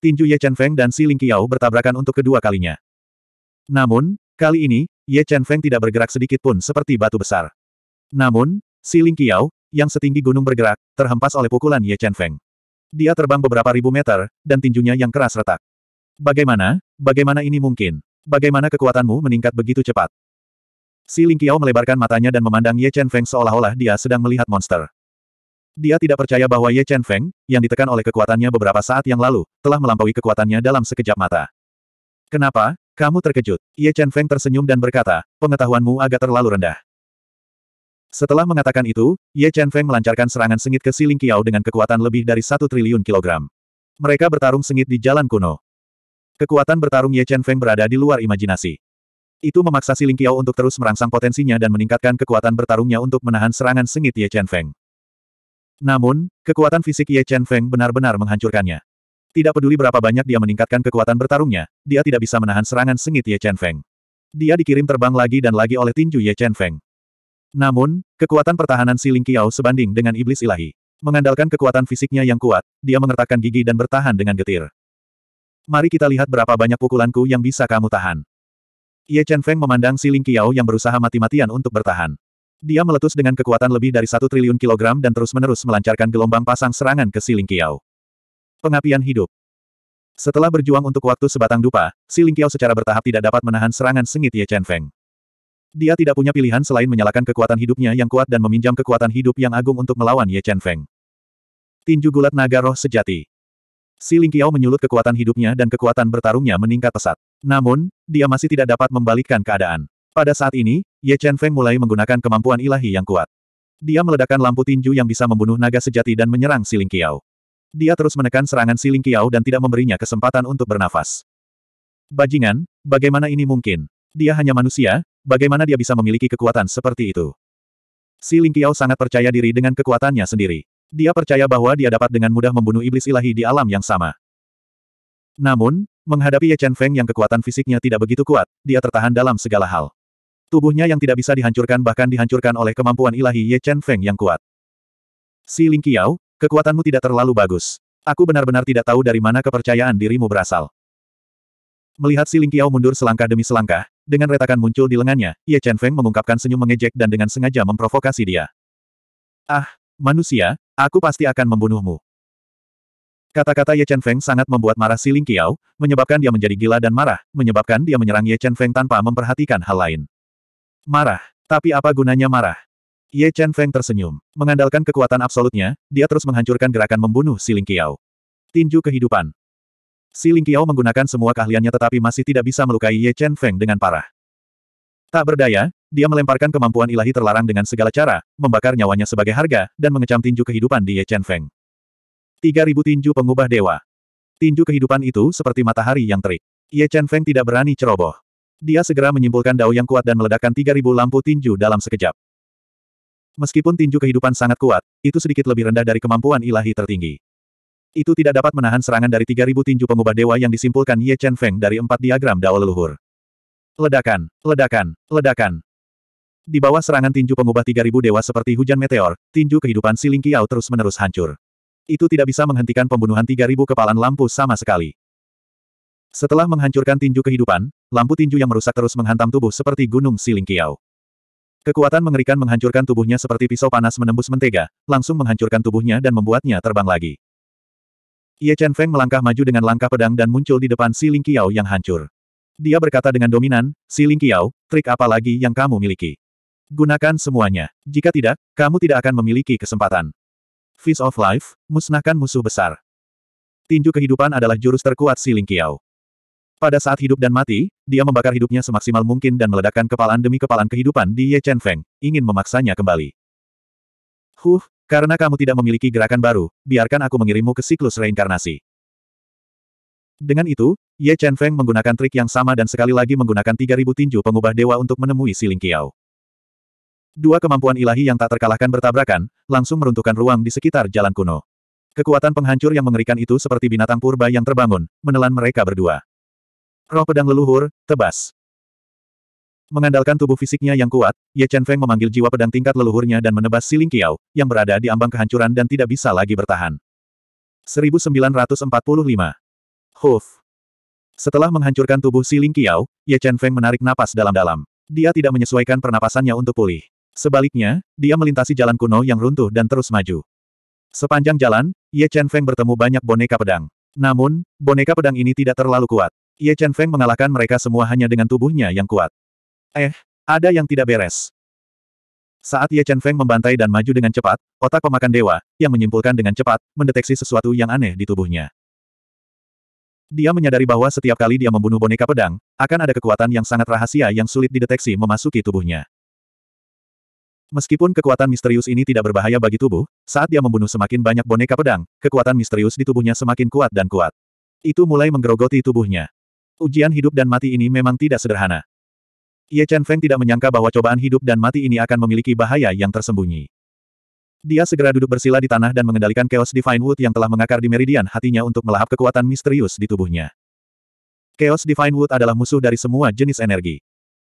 Tinju Ye Chen Feng dan si Ling Qiao bertabrakan untuk kedua kalinya. Namun, kali ini, Ye Chen Feng tidak bergerak sedikit pun seperti batu besar. Namun, si Ling Qiao, yang setinggi gunung bergerak, terhempas oleh pukulan Ye Chen Feng. Dia terbang beberapa ribu meter, dan tinjunya yang keras retak. Bagaimana, bagaimana ini mungkin? Bagaimana kekuatanmu meningkat begitu cepat? Si Ling Qiao melebarkan matanya dan memandang Ye Chen Feng seolah-olah dia sedang melihat monster. Dia tidak percaya bahwa Ye Chen Feng, yang ditekan oleh kekuatannya beberapa saat yang lalu, telah melampaui kekuatannya dalam sekejap mata. Kenapa? Kamu terkejut. Ye Chen Feng tersenyum dan berkata, pengetahuanmu agak terlalu rendah. Setelah mengatakan itu, Ye Chen Feng melancarkan serangan sengit ke Si Ling Qiao dengan kekuatan lebih dari satu triliun kilogram. Mereka bertarung sengit di jalan kuno. Kekuatan bertarung Ye Chen Feng berada di luar imajinasi. Itu memaksa Si Ling Qiao untuk terus merangsang potensinya dan meningkatkan kekuatan bertarungnya untuk menahan serangan sengit Ye Chen Feng. Namun, kekuatan fisik Ye Chen Feng benar-benar menghancurkannya. Tidak peduli berapa banyak dia meningkatkan kekuatan bertarungnya, dia tidak bisa menahan serangan sengit Ye Chen Feng. Dia dikirim terbang lagi dan lagi oleh tinju Ye Chen Feng. Namun, kekuatan pertahanan Si Ling Qiao sebanding dengan iblis ilahi. Mengandalkan kekuatan fisiknya yang kuat, dia mengertakkan gigi dan bertahan dengan getir. Mari kita lihat berapa banyak pukulanku yang bisa kamu tahan. Ye Chen Feng memandang si Ling Qiao yang berusaha mati-matian untuk bertahan. Dia meletus dengan kekuatan lebih dari satu triliun kilogram dan terus-menerus melancarkan gelombang pasang serangan ke si Ling Qiao. Pengapian hidup. Setelah berjuang untuk waktu sebatang dupa, si Ling Qiao secara bertahap tidak dapat menahan serangan sengit Ye Chen Feng. Dia tidak punya pilihan selain menyalakan kekuatan hidupnya yang kuat dan meminjam kekuatan hidup yang agung untuk melawan Ye Chen Feng. Tinju gulat naga roh sejati. Si Ling Qiao menyulut kekuatan hidupnya dan kekuatan bertarungnya meningkat pesat. Namun, dia masih tidak dapat membalikkan keadaan. Pada saat ini, Ye Chen Feng mulai menggunakan kemampuan ilahi yang kuat. Dia meledakkan lampu tinju yang bisa membunuh naga sejati dan menyerang Si Ling Qiao. Dia terus menekan serangan Si Ling Qiao dan tidak memberinya kesempatan untuk bernafas. Bajingan, bagaimana ini mungkin? Dia hanya manusia, bagaimana dia bisa memiliki kekuatan seperti itu? Si Ling Qiao sangat percaya diri dengan kekuatannya sendiri. Dia percaya bahwa dia dapat dengan mudah membunuh iblis ilahi di alam yang sama. Namun, menghadapi Ye Chen Feng yang kekuatan fisiknya tidak begitu kuat, dia tertahan dalam segala hal. Tubuhnya yang tidak bisa dihancurkan bahkan dihancurkan oleh kemampuan ilahi Ye Chen Feng yang kuat. Si Ling Qiao, kekuatanmu tidak terlalu bagus. Aku benar-benar tidak tahu dari mana kepercayaan dirimu berasal. Melihat si Ling Qiao mundur selangkah demi selangkah, dengan retakan muncul di lengannya, Ye Chen Feng mengungkapkan senyum mengejek dan dengan sengaja memprovokasi dia. Ah, manusia, Aku pasti akan membunuhmu. Kata-kata Ye Chen Feng sangat membuat marah Si Ling Qiao, menyebabkan dia menjadi gila dan marah, menyebabkan dia menyerang Ye Chen Feng tanpa memperhatikan hal lain. Marah. Tapi apa gunanya marah? Ye Chen Feng tersenyum. Mengandalkan kekuatan absolutnya, dia terus menghancurkan gerakan membunuh Si Ling Qiao. Tinju kehidupan. Si Ling Qiao menggunakan semua keahliannya tetapi masih tidak bisa melukai Ye Chen Feng dengan parah. Tak berdaya, dia melemparkan kemampuan ilahi terlarang dengan segala cara, membakar nyawanya sebagai harga, dan mengecam tinju kehidupan di Ye Chen Feng. 3000 tinju pengubah dewa. Tinju kehidupan itu seperti matahari yang terik. Ye Chen Feng tidak berani ceroboh. Dia segera menyimpulkan dao yang kuat dan meledakkan 3000 lampu tinju dalam sekejap. Meskipun tinju kehidupan sangat kuat, itu sedikit lebih rendah dari kemampuan ilahi tertinggi. Itu tidak dapat menahan serangan dari 3000 tinju pengubah dewa yang disimpulkan Ye Chen Feng dari empat diagram dao leluhur. Ledakan, ledakan, ledakan. Di bawah serangan tinju pengubah 3000 dewa seperti hujan meteor, tinju kehidupan si Lingqiao terus-menerus hancur. Itu tidak bisa menghentikan pembunuhan 3000 kepalan lampu sama sekali. Setelah menghancurkan tinju kehidupan, lampu tinju yang merusak terus menghantam tubuh seperti gunung si Lingqiao. Kekuatan mengerikan menghancurkan tubuhnya seperti pisau panas menembus mentega, langsung menghancurkan tubuhnya dan membuatnya terbang lagi. Ye Chen Feng melangkah maju dengan langkah pedang dan muncul di depan Si Lingqiao yang hancur. Dia berkata dengan dominan, Si Lingqiao, trik apa lagi yang kamu miliki? Gunakan semuanya. Jika tidak, kamu tidak akan memiliki kesempatan. Fist of Life, musnahkan musuh besar. Tinju kehidupan adalah jurus terkuat si Ling Qiao. Pada saat hidup dan mati, dia membakar hidupnya semaksimal mungkin dan meledakkan kepalan demi kepalan kehidupan di Ye Chen Feng, ingin memaksanya kembali. Huh, karena kamu tidak memiliki gerakan baru, biarkan aku mengirimmu ke siklus reinkarnasi. Dengan itu, Ye Chen Feng menggunakan trik yang sama dan sekali lagi menggunakan 3000 tinju pengubah dewa untuk menemui si Ling Qiao. Dua kemampuan ilahi yang tak terkalahkan bertabrakan, langsung meruntuhkan ruang di sekitar jalan kuno. Kekuatan penghancur yang mengerikan itu seperti binatang purba yang terbangun, menelan mereka berdua. Roh pedang leluhur, tebas. Mengandalkan tubuh fisiknya yang kuat, Ye Chen Feng memanggil jiwa pedang tingkat leluhurnya dan menebas Si Ling Qiao yang berada di ambang kehancuran dan tidak bisa lagi bertahan. 1945. Huf. Setelah menghancurkan tubuh Si Ling Qiao, Ye Chen Feng menarik napas dalam-dalam. Dia tidak menyesuaikan pernapasannya untuk pulih. Sebaliknya, dia melintasi jalan kuno yang runtuh dan terus maju. Sepanjang jalan, Ye Chen Feng bertemu banyak boneka pedang. Namun, boneka pedang ini tidak terlalu kuat. Ye Chen Feng mengalahkan mereka semua hanya dengan tubuhnya yang kuat. Eh, ada yang tidak beres. Saat Ye Chen Feng membantai dan maju dengan cepat, otak pemakan dewa, yang menyimpulkan dengan cepat, mendeteksi sesuatu yang aneh di tubuhnya. Dia menyadari bahwa setiap kali dia membunuh boneka pedang, akan ada kekuatan yang sangat rahasia yang sulit dideteksi memasuki tubuhnya. Meskipun kekuatan misterius ini tidak berbahaya bagi tubuh, saat dia membunuh semakin banyak boneka pedang, kekuatan misterius di tubuhnya semakin kuat dan kuat. Itu mulai menggerogoti tubuhnya. Ujian hidup dan mati ini memang tidak sederhana. Ye Chen Feng tidak menyangka bahwa cobaan hidup dan mati ini akan memiliki bahaya yang tersembunyi. Dia segera duduk bersila di tanah dan mengendalikan Chaos Divine Wood yang telah mengakar di meridian hatinya untuk melahap kekuatan misterius di tubuhnya. Chaos Divine Wood adalah musuh dari semua jenis energi.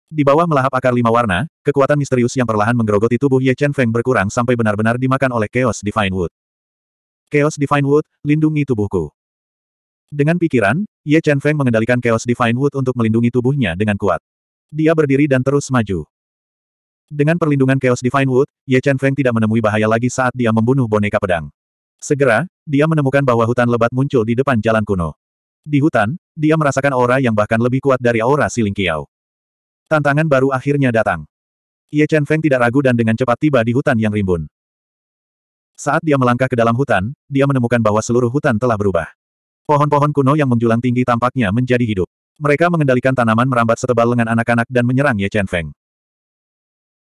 Di bawah melahap akar lima warna, kekuatan misterius yang perlahan menggerogoti tubuh Ye Chen Feng berkurang sampai benar-benar dimakan oleh Chaos Divine Wood. Chaos Divine Wood, lindungi tubuhku. Dengan pikiran, Ye Chen Feng mengendalikan Chaos Divine Wood untuk melindungi tubuhnya dengan kuat. Dia berdiri dan terus maju. Dengan perlindungan Chaos Divine Wood, Ye Chen Feng tidak menemui bahaya lagi saat dia membunuh boneka pedang. Segera, dia menemukan bahwa hutan lebat muncul di depan jalan kuno. Di hutan, dia merasakan aura yang bahkan lebih kuat dari aura Siling Kiao. Tantangan baru akhirnya datang. Ye Chen Feng tidak ragu dan dengan cepat tiba di hutan yang rimbun. Saat dia melangkah ke dalam hutan, dia menemukan bahwa seluruh hutan telah berubah. Pohon-pohon kuno yang menjulang tinggi tampaknya menjadi hidup. Mereka mengendalikan tanaman merambat setebal lengan anak-anak dan menyerang Ye Chen Feng.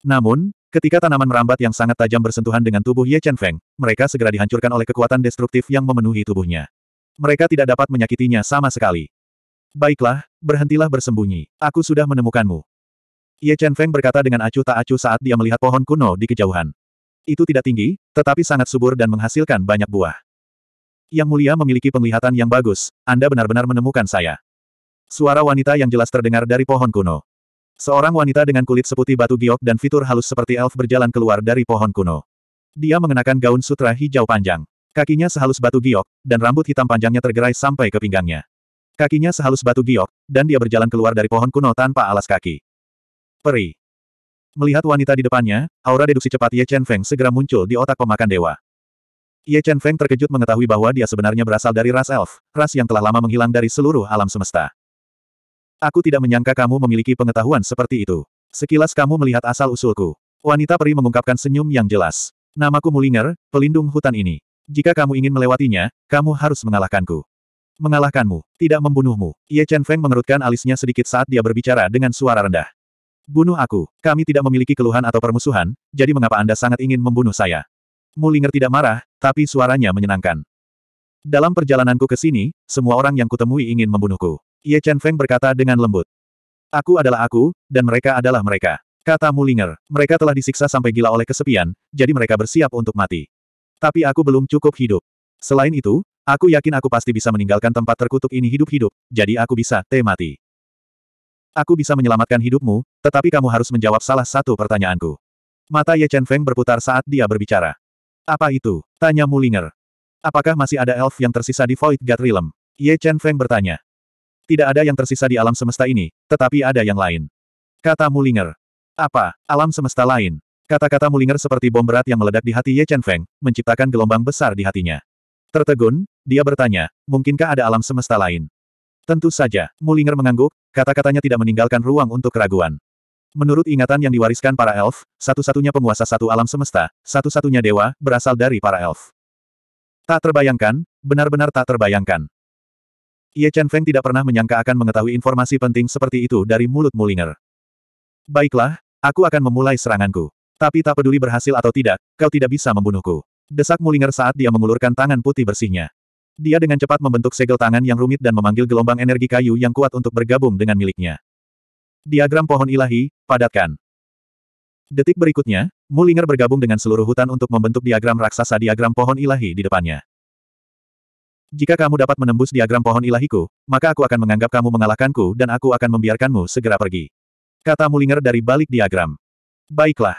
Namun, ketika tanaman merambat yang sangat tajam bersentuhan dengan tubuh Ye Chen Feng, mereka segera dihancurkan oleh kekuatan destruktif yang memenuhi tubuhnya. Mereka tidak dapat menyakitinya sama sekali. Baiklah, berhentilah bersembunyi. Aku sudah menemukanmu. Ye Chen Feng berkata dengan acuh tak acuh saat dia melihat pohon kuno di kejauhan. Itu tidak tinggi, tetapi sangat subur dan menghasilkan banyak buah. Yang mulia memiliki penglihatan yang bagus, Anda benar-benar menemukan saya. Suara wanita yang jelas terdengar dari pohon kuno. Seorang wanita dengan kulit seputih batu giok dan fitur halus seperti elf berjalan keluar dari pohon kuno. Dia mengenakan gaun sutra hijau panjang. Kakinya sehalus batu giok, dan rambut hitam panjangnya tergerai sampai ke pinggangnya. Kakinya sehalus batu giok, dan dia berjalan keluar dari pohon kuno tanpa alas kaki. Peri. Melihat wanita di depannya, aura deduksi cepat Ye Chen Feng segera muncul di otak pemakan dewa. Ye Chen Feng terkejut mengetahui bahwa dia sebenarnya berasal dari ras elf, ras yang telah lama menghilang dari seluruh alam semesta. Aku tidak menyangka kamu memiliki pengetahuan seperti itu. Sekilas kamu melihat asal-usulku. Wanita peri mengungkapkan senyum yang jelas. Namaku Mulinger, pelindung hutan ini. Jika kamu ingin melewatinya, kamu harus mengalahkanku. Mengalahkanmu, tidak membunuhmu. Ye Chen Feng mengerutkan alisnya sedikit saat dia berbicara dengan suara rendah. Bunuh aku, kami tidak memiliki keluhan atau permusuhan, jadi mengapa Anda sangat ingin membunuh saya? Mulinger tidak marah, tapi suaranya menyenangkan. Dalam perjalananku ke sini, semua orang yang kutemui ingin membunuhku. Ye Chen Feng berkata dengan lembut. Aku adalah aku, dan mereka adalah mereka. Kata Mulinger, mereka telah disiksa sampai gila oleh kesepian, jadi mereka bersiap untuk mati. Tapi aku belum cukup hidup. Selain itu, Aku yakin aku pasti bisa meninggalkan tempat terkutuk ini hidup-hidup, jadi aku bisa, T mati. Aku bisa menyelamatkan hidupmu, tetapi kamu harus menjawab salah satu pertanyaanku. Mata Ye Chen Feng berputar saat dia berbicara. Apa itu? Tanya Mulinger. Apakah masih ada elf yang tersisa di Void God Realm? Ye Chen Feng bertanya. Tidak ada yang tersisa di alam semesta ini, tetapi ada yang lain. Kata Mulinger. Apa? Alam semesta lain? Kata-kata Mulinger seperti bom berat yang meledak di hati Ye Chen Feng, menciptakan gelombang besar di hatinya. Tertegun, dia bertanya, mungkinkah ada alam semesta lain? Tentu saja, Mulinger mengangguk, kata-katanya tidak meninggalkan ruang untuk keraguan. Menurut ingatan yang diwariskan para elf, satu-satunya penguasa satu alam semesta, satu-satunya dewa, berasal dari para elf. Tak terbayangkan, benar-benar tak terbayangkan. Ye Chen Feng tidak pernah menyangka akan mengetahui informasi penting seperti itu dari mulut Mulinger. Baiklah, aku akan memulai seranganku. Tapi tak peduli berhasil atau tidak, kau tidak bisa membunuhku. Desak Mulinger saat dia mengulurkan tangan putih bersihnya. Dia dengan cepat membentuk segel tangan yang rumit dan memanggil gelombang energi kayu yang kuat untuk bergabung dengan miliknya. Diagram pohon ilahi, padatkan. Detik berikutnya, Mulinger bergabung dengan seluruh hutan untuk membentuk diagram raksasa diagram pohon ilahi di depannya. Jika kamu dapat menembus diagram pohon ilahiku, maka aku akan menganggap kamu mengalahkanku dan aku akan membiarkanmu segera pergi. Kata Mulinger dari balik diagram. Baiklah.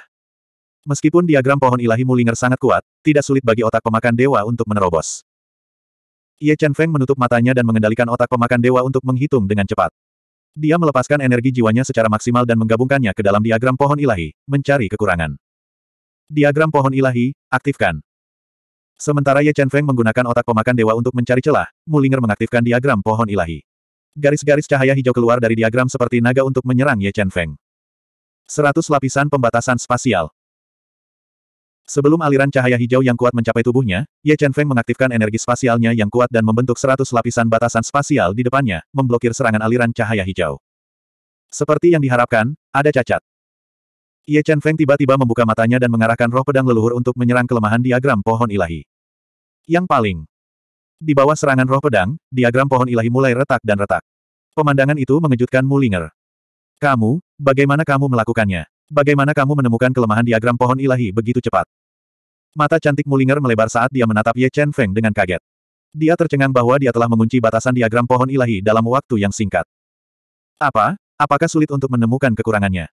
Meskipun diagram pohon ilahi Mulinger sangat kuat, tidak sulit bagi otak pemakan dewa untuk menerobos. Ye Chen Feng menutup matanya dan mengendalikan otak pemakan dewa untuk menghitung dengan cepat. Dia melepaskan energi jiwanya secara maksimal dan menggabungkannya ke dalam diagram pohon ilahi, mencari kekurangan. Diagram pohon ilahi, aktifkan. Sementara Ye Chen Feng menggunakan otak pemakan dewa untuk mencari celah, Mulinger mengaktifkan diagram pohon ilahi. Garis-garis cahaya hijau keluar dari diagram seperti naga untuk menyerang Ye Chen Feng. Seratus lapisan pembatasan spasial. Sebelum aliran cahaya hijau yang kuat mencapai tubuhnya, Ye Chen Feng mengaktifkan energi spasialnya yang kuat dan membentuk seratus lapisan batasan spasial di depannya, memblokir serangan aliran cahaya hijau. Seperti yang diharapkan, ada cacat. Ye Chen Feng tiba-tiba membuka matanya dan mengarahkan roh pedang leluhur untuk menyerang kelemahan diagram pohon ilahi. Yang paling di bawah serangan roh pedang, diagram pohon ilahi mulai retak dan retak. Pemandangan itu mengejutkan Mulinger. Kamu, bagaimana kamu melakukannya? Bagaimana kamu menemukan kelemahan diagram pohon ilahi begitu cepat? Mata cantik Mulinger melebar saat dia menatap Ye Chen Feng dengan kaget. Dia tercengang bahwa dia telah mengunci batasan diagram pohon ilahi dalam waktu yang singkat. Apa? Apakah sulit untuk menemukan kekurangannya?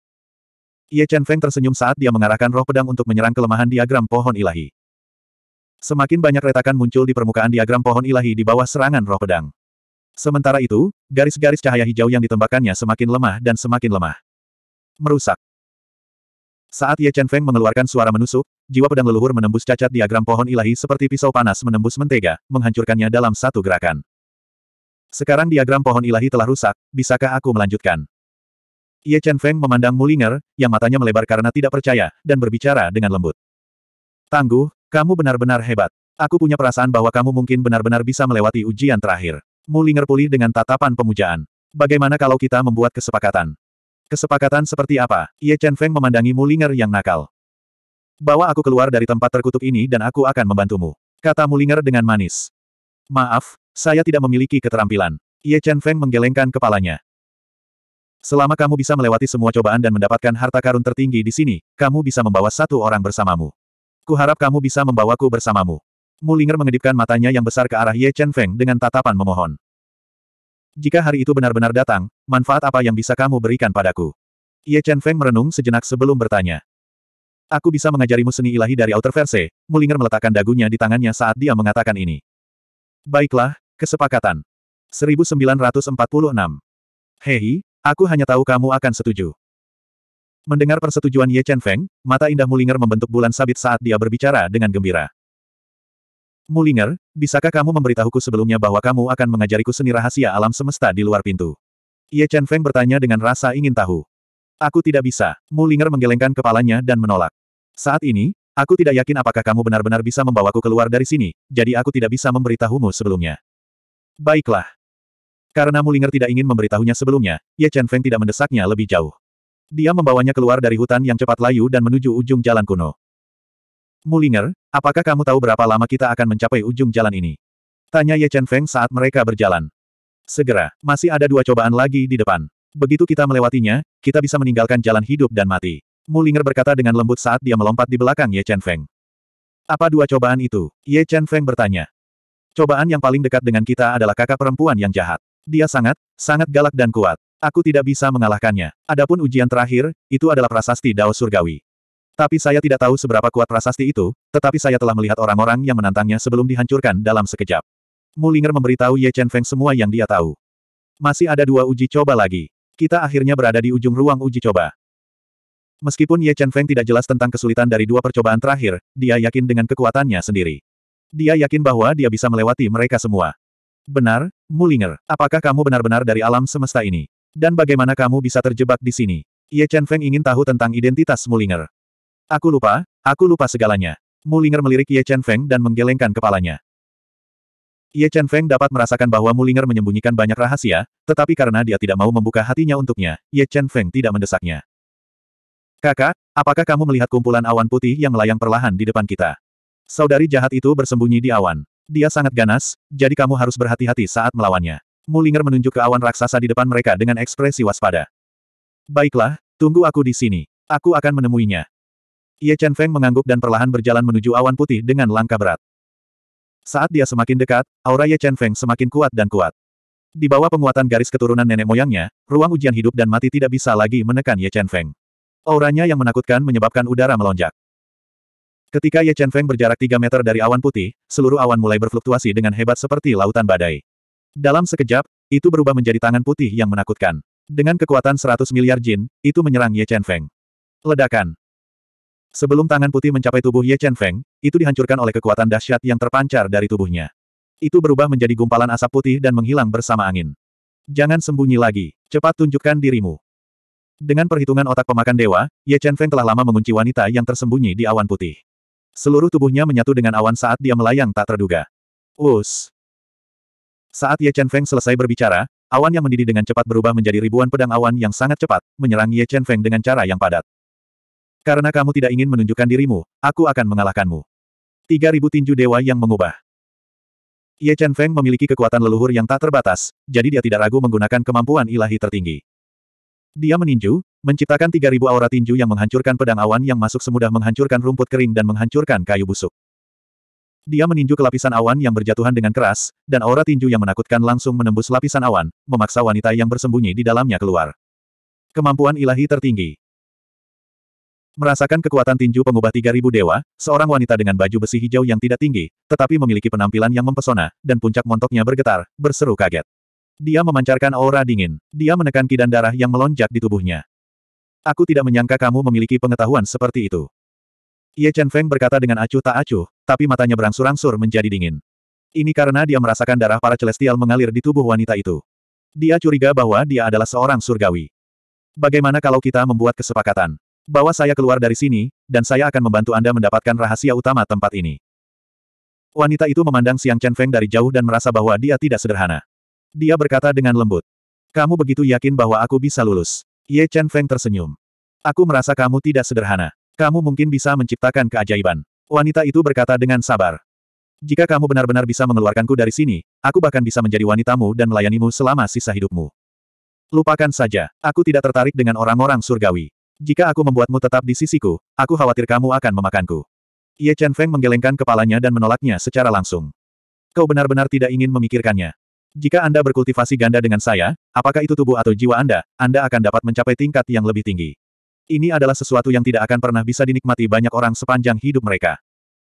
Ye Chen Feng tersenyum saat dia mengarahkan roh pedang untuk menyerang kelemahan diagram pohon ilahi. Semakin banyak retakan muncul di permukaan diagram pohon ilahi di bawah serangan roh pedang. Sementara itu, garis-garis cahaya hijau yang ditembakkannya semakin lemah dan semakin lemah. Merusak. Saat Ye Chen Feng mengeluarkan suara menusuk, jiwa pedang leluhur menembus cacat diagram pohon ilahi seperti pisau panas menembus mentega, menghancurkannya dalam satu gerakan. Sekarang diagram pohon ilahi telah rusak, bisakah aku melanjutkan? Ye Chen Feng memandang Mulinger, yang matanya melebar karena tidak percaya, dan berbicara dengan lembut. Tangguh, kamu benar-benar hebat. Aku punya perasaan bahwa kamu mungkin benar-benar bisa melewati ujian terakhir. Mulinger pulih dengan tatapan pemujaan. Bagaimana kalau kita membuat kesepakatan? Kesepakatan seperti apa? Ye Chen Feng memandangi Mulinger yang nakal. Bawa aku keluar dari tempat terkutuk ini dan aku akan membantumu. Kata Mulinger dengan manis. Maaf, saya tidak memiliki keterampilan. Ye Chen Feng menggelengkan kepalanya. Selama kamu bisa melewati semua cobaan dan mendapatkan harta karun tertinggi di sini, kamu bisa membawa satu orang bersamamu. Kuharap kamu bisa membawaku bersamamu. Mulinger mengedipkan matanya yang besar ke arah Ye Chen Feng dengan tatapan memohon. Jika hari itu benar-benar datang, manfaat apa yang bisa kamu berikan padaku? Ye Chen Feng merenung sejenak sebelum bertanya. Aku bisa mengajarimu seni ilahi dari outer verse, Mulinger meletakkan dagunya di tangannya saat dia mengatakan ini. Baiklah, kesepakatan. 1946. Hei, aku hanya tahu kamu akan setuju. Mendengar persetujuan Ye Chen Feng, mata indah Mulinger membentuk bulan sabit saat dia berbicara dengan gembira. Mulinger, bisakah kamu memberitahuku sebelumnya bahwa kamu akan mengajariku seni rahasia alam semesta di luar pintu? Ye Chen Feng bertanya dengan rasa ingin tahu. Aku tidak bisa. Mulinger menggelengkan kepalanya dan menolak. Saat ini, aku tidak yakin apakah kamu benar-benar bisa membawaku keluar dari sini, jadi aku tidak bisa memberitahumu sebelumnya. Baiklah. Karena Mulinger tidak ingin memberitahunya sebelumnya, Ye Chen Feng tidak mendesaknya lebih jauh. Dia membawanya keluar dari hutan yang cepat layu dan menuju ujung jalan kuno. Mulinger, Apakah kamu tahu berapa lama kita akan mencapai ujung jalan ini? Tanya Ye Chen Feng saat mereka berjalan. Segera, masih ada dua cobaan lagi di depan. Begitu kita melewatinya, kita bisa meninggalkan jalan hidup dan mati. Mulinger berkata dengan lembut saat dia melompat di belakang Ye Chen Feng. Apa dua cobaan itu? Ye Chen Feng bertanya. Cobaan yang paling dekat dengan kita adalah kakak perempuan yang jahat. Dia sangat, sangat galak dan kuat. Aku tidak bisa mengalahkannya. Adapun ujian terakhir, itu adalah prasasti Dao Surgawi. Tapi saya tidak tahu seberapa kuat prasasti itu, tetapi saya telah melihat orang-orang yang menantangnya sebelum dihancurkan dalam sekejap. Mulinger memberitahu Ye Chen Feng semua yang dia tahu. Masih ada dua uji coba lagi. Kita akhirnya berada di ujung ruang uji coba. Meskipun Ye Chen Feng tidak jelas tentang kesulitan dari dua percobaan terakhir, dia yakin dengan kekuatannya sendiri. Dia yakin bahwa dia bisa melewati mereka semua. Benar, Mulinger, apakah kamu benar-benar dari alam semesta ini? Dan bagaimana kamu bisa terjebak di sini? Ye Chen Feng ingin tahu tentang identitas Mulinger. Aku lupa, aku lupa segalanya. Mulinger melirik Ye Chen Feng dan menggelengkan kepalanya. Ye Chen Feng dapat merasakan bahwa Mulinger menyembunyikan banyak rahasia, tetapi karena dia tidak mau membuka hatinya untuknya, Ye Chen Feng tidak mendesaknya. Kakak, apakah kamu melihat kumpulan awan putih yang melayang perlahan di depan kita? Saudari jahat itu bersembunyi di awan. Dia sangat ganas, jadi kamu harus berhati-hati saat melawannya. Mulinger menunjuk ke awan raksasa di depan mereka dengan ekspresi waspada. Baiklah, tunggu aku di sini. Aku akan menemuinya. Ye Chen Feng mengangguk dan perlahan berjalan menuju awan putih dengan langkah berat. Saat dia semakin dekat, aura Ye Chen Feng semakin kuat dan kuat. Di bawah penguatan garis keturunan nenek moyangnya, ruang ujian hidup dan mati tidak bisa lagi menekan Ye Chen Feng. Auranya yang menakutkan menyebabkan udara melonjak. Ketika Ye Chen Feng berjarak 3 meter dari awan putih, seluruh awan mulai berfluktuasi dengan hebat seperti lautan badai. Dalam sekejap, itu berubah menjadi tangan putih yang menakutkan. Dengan kekuatan 100 miliar jin, itu menyerang Ye Chen Feng. Ledakan. Sebelum tangan putih mencapai tubuh Ye Chen Feng, itu dihancurkan oleh kekuatan dahsyat yang terpancar dari tubuhnya. Itu berubah menjadi gumpalan asap putih dan menghilang bersama angin. Jangan sembunyi lagi, cepat tunjukkan dirimu. Dengan perhitungan otak pemakan dewa, Ye Chen Feng telah lama mengunci wanita yang tersembunyi di awan putih. Seluruh tubuhnya menyatu dengan awan saat dia melayang tak terduga. Us. Saat Ye Chen Feng selesai berbicara, awan yang mendidih dengan cepat berubah menjadi ribuan pedang awan yang sangat cepat, menyerang Ye Chen Feng dengan cara yang padat. Karena kamu tidak ingin menunjukkan dirimu, aku akan mengalahkanmu. 3000 tinju dewa yang mengubah. Ye Chen Feng memiliki kekuatan leluhur yang tak terbatas, jadi dia tidak ragu menggunakan kemampuan ilahi tertinggi. Dia meninju, menciptakan 3000 aura tinju yang menghancurkan pedang awan yang masuk semudah menghancurkan rumput kering dan menghancurkan kayu busuk. Dia meninju ke lapisan awan yang berjatuhan dengan keras, dan aura tinju yang menakutkan langsung menembus lapisan awan, memaksa wanita yang bersembunyi di dalamnya keluar. Kemampuan ilahi tertinggi. Merasakan kekuatan tinju pengubah 3000 dewa, seorang wanita dengan baju besi hijau yang tidak tinggi, tetapi memiliki penampilan yang mempesona, dan puncak montoknya bergetar, berseru kaget. Dia memancarkan aura dingin. Dia menekan kidan darah yang melonjak di tubuhnya. Aku tidak menyangka kamu memiliki pengetahuan seperti itu. Ye Chen Feng berkata dengan acuh tak acuh, tapi matanya berangsur-angsur menjadi dingin. Ini karena dia merasakan darah para celestial mengalir di tubuh wanita itu. Dia curiga bahwa dia adalah seorang surgawi. Bagaimana kalau kita membuat kesepakatan? Bawa saya keluar dari sini, dan saya akan membantu Anda mendapatkan rahasia utama tempat ini. Wanita itu memandang Siang Chen Feng dari jauh dan merasa bahwa dia tidak sederhana. Dia berkata dengan lembut. Kamu begitu yakin bahwa aku bisa lulus. Ye Chen Feng tersenyum. Aku merasa kamu tidak sederhana. Kamu mungkin bisa menciptakan keajaiban. Wanita itu berkata dengan sabar. Jika kamu benar-benar bisa mengeluarkanku dari sini, aku bahkan bisa menjadi wanitamu dan melayanimu selama sisa hidupmu. Lupakan saja, aku tidak tertarik dengan orang-orang surgawi. Jika aku membuatmu tetap di sisiku, aku khawatir kamu akan memakanku. Ye Chen Feng menggelengkan kepalanya dan menolaknya secara langsung. Kau benar-benar tidak ingin memikirkannya. Jika Anda berkultivasi ganda dengan saya, apakah itu tubuh atau jiwa Anda, Anda akan dapat mencapai tingkat yang lebih tinggi. Ini adalah sesuatu yang tidak akan pernah bisa dinikmati banyak orang sepanjang hidup mereka.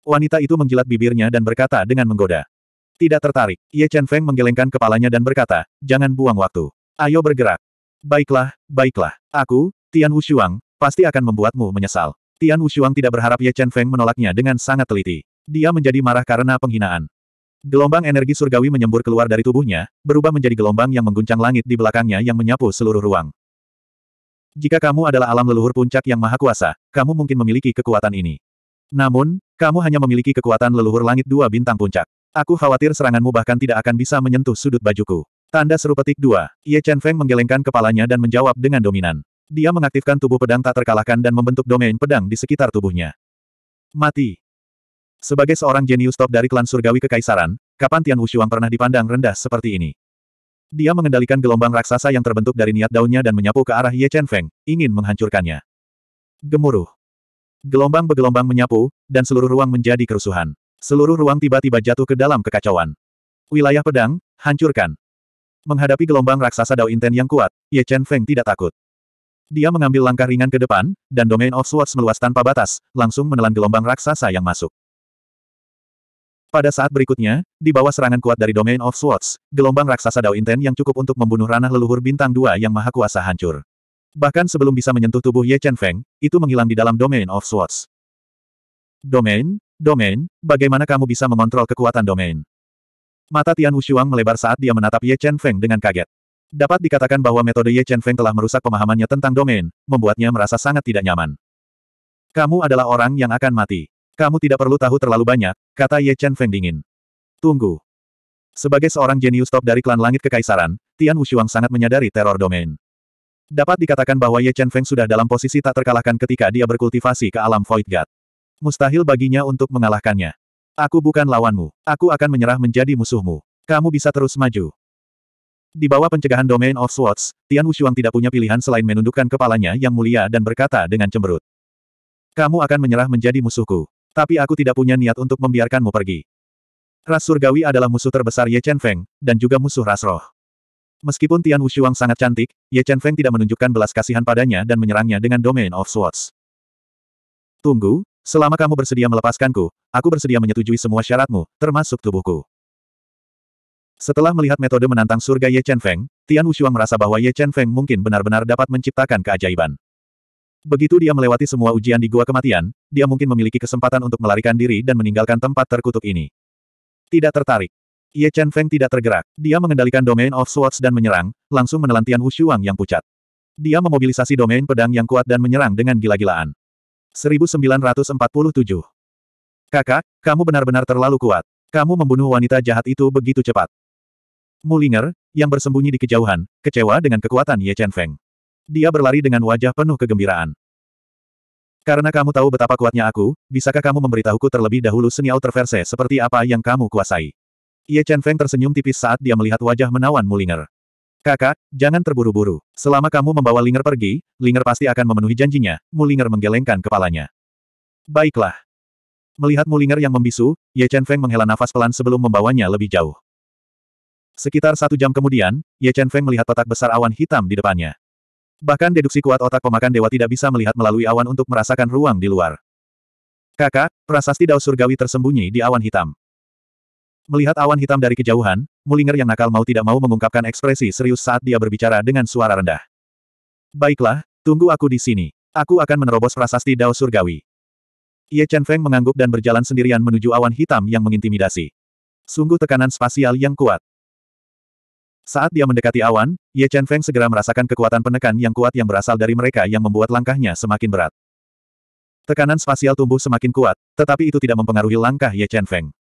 Wanita itu menjilat bibirnya dan berkata dengan menggoda. Tidak tertarik, Ye Chen Feng menggelengkan kepalanya dan berkata, jangan buang waktu. Ayo bergerak. Baiklah, baiklah. Aku, Tian Wushuang, pasti akan membuatmu menyesal. Tian Wushuang tidak berharap Ye Chen Feng menolaknya dengan sangat teliti. Dia menjadi marah karena penghinaan. Gelombang energi surgawi menyembur keluar dari tubuhnya, berubah menjadi gelombang yang mengguncang langit di belakangnya yang menyapu seluruh ruang. Jika kamu adalah alam leluhur puncak yang maha kuasa, kamu mungkin memiliki kekuatan ini. Namun, kamu hanya memiliki kekuatan leluhur langit dua bintang puncak. Aku khawatir seranganmu bahkan tidak akan bisa menyentuh sudut bajuku. Tanda seru petik dua. Ye Chen Feng menggelengkan kepalanya dan menjawab dengan dominan. Dia mengaktifkan tubuh pedang tak terkalahkan dan membentuk domain pedang di sekitar tubuhnya. Mati. Sebagai seorang jenius top dari klan surgawi kekaisaran, kapan Tian Wushuang pernah dipandang rendah seperti ini? Dia mengendalikan gelombang raksasa yang terbentuk dari niat daunnya dan menyapu ke arah Ye Chen Feng, ingin menghancurkannya. Gemuruh. Gelombang begelombang menyapu, dan seluruh ruang menjadi kerusuhan. Seluruh ruang tiba-tiba jatuh ke dalam kekacauan. Wilayah pedang, hancurkan. Menghadapi gelombang raksasa Dao Inten yang kuat, Ye Chen Feng tidak takut. Dia mengambil langkah ringan ke depan, dan Domain of Swords meluas tanpa batas, langsung menelan gelombang raksasa yang masuk. Pada saat berikutnya, di bawah serangan kuat dari Domain of Swords, gelombang raksasa Dao Inten yang cukup untuk membunuh ranah leluhur bintang dua yang maha kuasa hancur. Bahkan sebelum bisa menyentuh tubuh Ye Chen Feng, itu menghilang di dalam Domain of Swords. Domain, Domain, bagaimana kamu bisa mengontrol kekuatan Domain? Mata Tian Wushuang melebar saat dia menatap Ye Chen Feng dengan kaget. Dapat dikatakan bahwa metode Ye Chen Feng telah merusak pemahamannya tentang domain, membuatnya merasa sangat tidak nyaman. Kamu adalah orang yang akan mati. Kamu tidak perlu tahu terlalu banyak, kata Ye Chen Feng dingin. Tunggu. Sebagai seorang jenius top dari klan langit kekaisaran, Tian Wushuang sangat menyadari teror domain. Dapat dikatakan bahwa Ye Chen Feng sudah dalam posisi tak terkalahkan ketika dia berkultivasi ke alam Void God. Mustahil baginya untuk mengalahkannya. Aku bukan lawanmu. Aku akan menyerah menjadi musuhmu. Kamu bisa terus maju. Di bawah pencegahan Domain of Swords, Tian Wushuang tidak punya pilihan selain menundukkan kepalanya yang mulia dan berkata dengan cemberut. Kamu akan menyerah menjadi musuhku. Tapi aku tidak punya niat untuk membiarkanmu pergi. Ras Surgawi adalah musuh terbesar Ye Chen Feng, dan juga musuh Ras Roh. Meskipun Tian Wushuang sangat cantik, Ye Chen Feng tidak menunjukkan belas kasihan padanya dan menyerangnya dengan Domain of Swords. Tunggu, selama kamu bersedia melepaskanku, aku bersedia menyetujui semua syaratmu, termasuk tubuhku. Setelah melihat metode menantang surga Ye Chen Feng, Tian Wushuang merasa bahwa Ye Chen Feng mungkin benar-benar dapat menciptakan keajaiban. Begitu dia melewati semua ujian di Gua Kematian, dia mungkin memiliki kesempatan untuk melarikan diri dan meninggalkan tempat terkutuk ini. Tidak tertarik. Ye Chen Feng tidak tergerak. Dia mengendalikan Domain of Swords dan menyerang, langsung menelan Tian Wushuang yang pucat. Dia memobilisasi domain pedang yang kuat dan menyerang dengan gila-gilaan. 1947 Kakak, kamu benar-benar terlalu kuat. Kamu membunuh wanita jahat itu begitu cepat. Mulinger, yang bersembunyi di kejauhan, kecewa dengan kekuatan Ye Chen Feng. Dia berlari dengan wajah penuh kegembiraan. Karena kamu tahu betapa kuatnya aku, bisakah kamu memberitahuku terlebih dahulu seni terverse seperti apa yang kamu kuasai? Ye Chen Feng tersenyum tipis saat dia melihat wajah menawan Mulinger. Kakak, jangan terburu-buru. Selama kamu membawa Linger pergi, Linger pasti akan memenuhi janjinya. Mulinger menggelengkan kepalanya. Baiklah. Melihat Mulinger yang membisu, Ye Chen Feng menghela nafas pelan sebelum membawanya lebih jauh. Sekitar satu jam kemudian, Ye Chen Feng melihat petak besar awan hitam di depannya. Bahkan deduksi kuat otak pemakan dewa tidak bisa melihat melalui awan untuk merasakan ruang di luar. Kakak, prasasti Dao Surgawi tersembunyi di awan hitam. Melihat awan hitam dari kejauhan, Mulinger yang nakal mau tidak mau mengungkapkan ekspresi serius saat dia berbicara dengan suara rendah. Baiklah, tunggu aku di sini. Aku akan menerobos prasasti Dao Surgawi. Ye Chen Feng mengangguk dan berjalan sendirian menuju awan hitam yang mengintimidasi. Sungguh tekanan spasial yang kuat. Saat dia mendekati awan, Ye Chen Feng segera merasakan kekuatan penekan yang kuat yang berasal dari mereka yang membuat langkahnya semakin berat. Tekanan spasial tumbuh semakin kuat, tetapi itu tidak mempengaruhi langkah Ye Chen Feng.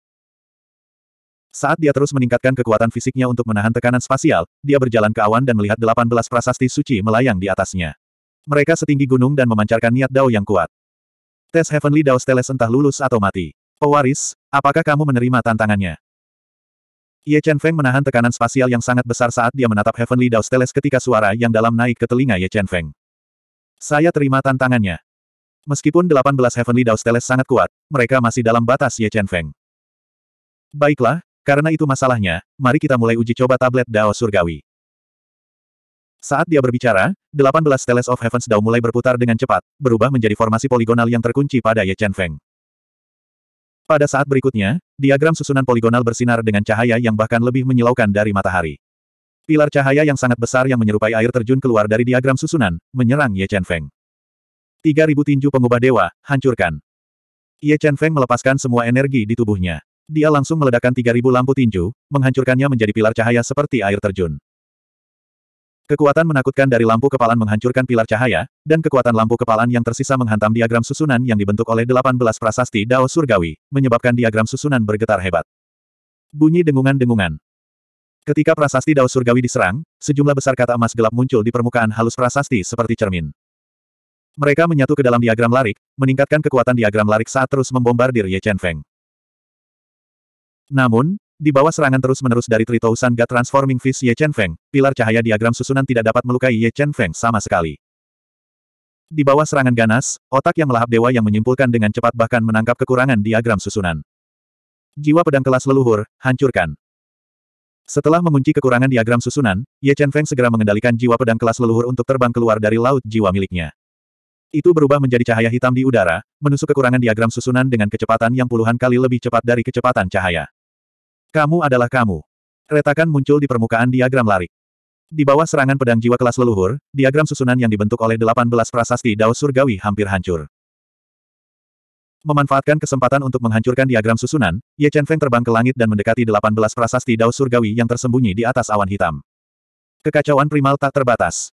Saat dia terus meningkatkan kekuatan fisiknya untuk menahan tekanan spasial, dia berjalan ke awan dan melihat 18 prasasti suci melayang di atasnya. Mereka setinggi gunung dan memancarkan niat dao yang kuat. Tes Heavenly Dao Steles entah lulus atau mati. Pewaris, apakah kamu menerima tantangannya? Ye Chen Feng menahan tekanan spasial yang sangat besar saat dia menatap Heavenly Dao Steles ketika suara yang dalam naik ke telinga Ye Chen Feng. Saya terima tantangannya. Meskipun 18 Heavenly Dao Steles sangat kuat, mereka masih dalam batas Ye Chen Feng. Baiklah, karena itu masalahnya, mari kita mulai uji coba tablet Dao Surgawi. Saat dia berbicara, 18 Steles of Heavens Dao mulai berputar dengan cepat, berubah menjadi formasi poligonal yang terkunci pada Ye Chen Feng. Pada saat berikutnya, diagram susunan poligonal bersinar dengan cahaya yang bahkan lebih menyilaukan dari matahari. Pilar cahaya yang sangat besar yang menyerupai air terjun keluar dari diagram susunan, menyerang Ye Chen Feng. 3000 tinju pengubah dewa, hancurkan. Ye Chen Feng melepaskan semua energi di tubuhnya. Dia langsung meledakkan 3000 lampu tinju, menghancurkannya menjadi pilar cahaya seperti air terjun. Kekuatan menakutkan dari lampu kepalan menghancurkan pilar cahaya, dan kekuatan lampu kepalan yang tersisa menghantam diagram susunan yang dibentuk oleh 18 prasasti Dao Surgawi, menyebabkan diagram susunan bergetar hebat. Bunyi dengungan-dengungan. Ketika prasasti Dao Surgawi diserang, sejumlah besar kata emas gelap muncul di permukaan halus prasasti seperti cermin. Mereka menyatu ke dalam diagram larik, meningkatkan kekuatan diagram larik saat terus membombardir Ye Chen Feng. Namun, di bawah serangan terus-menerus dari Tritousan Ga Transforming Fist Ye Chen Feng, pilar cahaya diagram susunan tidak dapat melukai Ye Chen Feng sama sekali. Di bawah serangan ganas, otak yang melahap dewa yang menyimpulkan dengan cepat bahkan menangkap kekurangan diagram susunan. Jiwa pedang kelas leluhur, hancurkan. Setelah mengunci kekurangan diagram susunan, Ye Chen Feng segera mengendalikan jiwa pedang kelas leluhur untuk terbang keluar dari laut jiwa miliknya. Itu berubah menjadi cahaya hitam di udara, menusuk kekurangan diagram susunan dengan kecepatan yang puluhan kali lebih cepat dari kecepatan cahaya. Kamu adalah kamu. Retakan muncul di permukaan diagram lari. Di bawah serangan pedang jiwa kelas leluhur, diagram susunan yang dibentuk oleh 18 prasasti Dao Surgawi hampir hancur. Memanfaatkan kesempatan untuk menghancurkan diagram susunan, Ye Chen Feng terbang ke langit dan mendekati 18 prasasti Dao Surgawi yang tersembunyi di atas awan hitam. Kekacauan primal tak terbatas.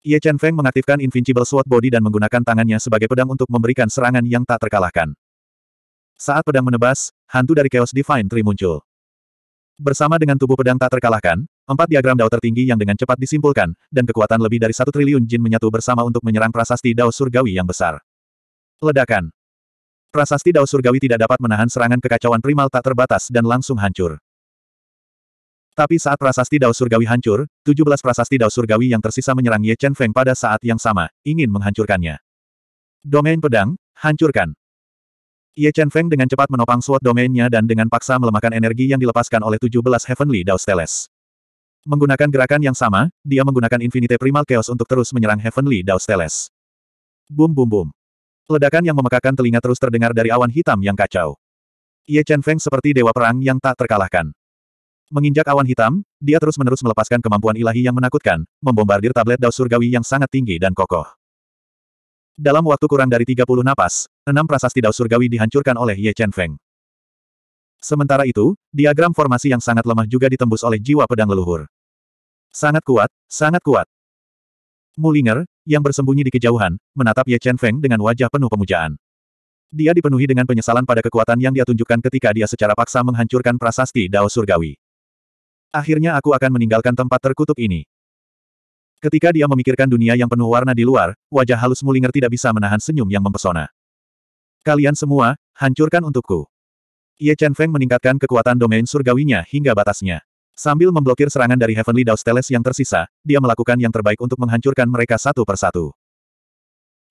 Ye Chen Feng mengaktifkan Invincible Sword Body dan menggunakan tangannya sebagai pedang untuk memberikan serangan yang tak terkalahkan. Saat pedang menebas, hantu dari Chaos Divine Tree muncul. Bersama dengan tubuh pedang tak terkalahkan, empat diagram Dao tertinggi yang dengan cepat disimpulkan, dan kekuatan lebih dari satu triliun jin menyatu bersama untuk menyerang prasasti Dao Surgawi yang besar. Ledakan. Prasasti Dao Surgawi tidak dapat menahan serangan kekacauan primal tak terbatas dan langsung hancur. Tapi saat prasasti Dao Surgawi hancur, 17 prasasti Dao Surgawi yang tersisa menyerang Ye Chen Feng pada saat yang sama, ingin menghancurkannya. Domain pedang, hancurkan. Ye Chen Feng dengan cepat menopang sword domainnya dan dengan paksa melemahkan energi yang dilepaskan oleh 17 Heavenly Dao Steles. Menggunakan gerakan yang sama, dia menggunakan Infinite Primal Chaos untuk terus menyerang Heavenly Dao Steles. Bum bum bum. Ledakan yang memekakan telinga terus terdengar dari awan hitam yang kacau. Ye Chen Feng seperti dewa perang yang tak terkalahkan. Menginjak awan hitam, dia terus-menerus melepaskan kemampuan ilahi yang menakutkan, membombardir tablet Dao Surgawi yang sangat tinggi dan kokoh. Dalam waktu kurang dari 30 napas, enam prasasti dao surgawi dihancurkan oleh Ye Chen Feng. Sementara itu, diagram formasi yang sangat lemah juga ditembus oleh jiwa pedang leluhur. Sangat kuat, sangat kuat. Mulinger, yang bersembunyi di kejauhan, menatap Ye Chen Feng dengan wajah penuh pemujaan. Dia dipenuhi dengan penyesalan pada kekuatan yang dia tunjukkan ketika dia secara paksa menghancurkan prasasti Dao Surgawi. Akhirnya aku akan meninggalkan tempat terkutuk ini. Ketika dia memikirkan dunia yang penuh warna di luar, wajah halus Mulinger tidak bisa menahan senyum yang mempesona. Kalian semua, hancurkan untukku. Ye Chen Feng meningkatkan kekuatan domain surgawinya hingga batasnya. Sambil memblokir serangan dari Heavenly Dao Steles yang tersisa, dia melakukan yang terbaik untuk menghancurkan mereka satu persatu.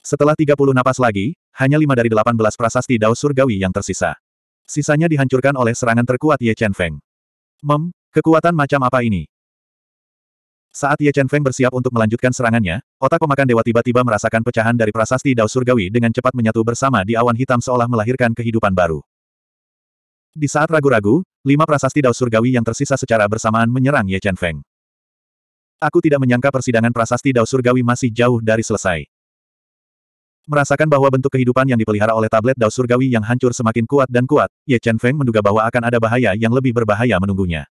Setelah 30 napas lagi, hanya lima dari 18 prasasti Dao Surgawi yang tersisa. Sisanya dihancurkan oleh serangan terkuat Ye Chen Feng. Mem, kekuatan macam apa ini? Saat Ye Chen Feng bersiap untuk melanjutkan serangannya, otak pemakan dewa tiba-tiba merasakan pecahan dari prasasti dao surgawi dengan cepat menyatu bersama di awan hitam seolah melahirkan kehidupan baru. Di saat ragu-ragu, lima prasasti dao surgawi yang tersisa secara bersamaan menyerang Ye Chen Feng. Aku tidak menyangka persidangan prasasti dao surgawi masih jauh dari selesai. Merasakan bahwa bentuk kehidupan yang dipelihara oleh tablet dao surgawi yang hancur semakin kuat dan kuat, Ye Chen Feng menduga bahwa akan ada bahaya yang lebih berbahaya menunggunya.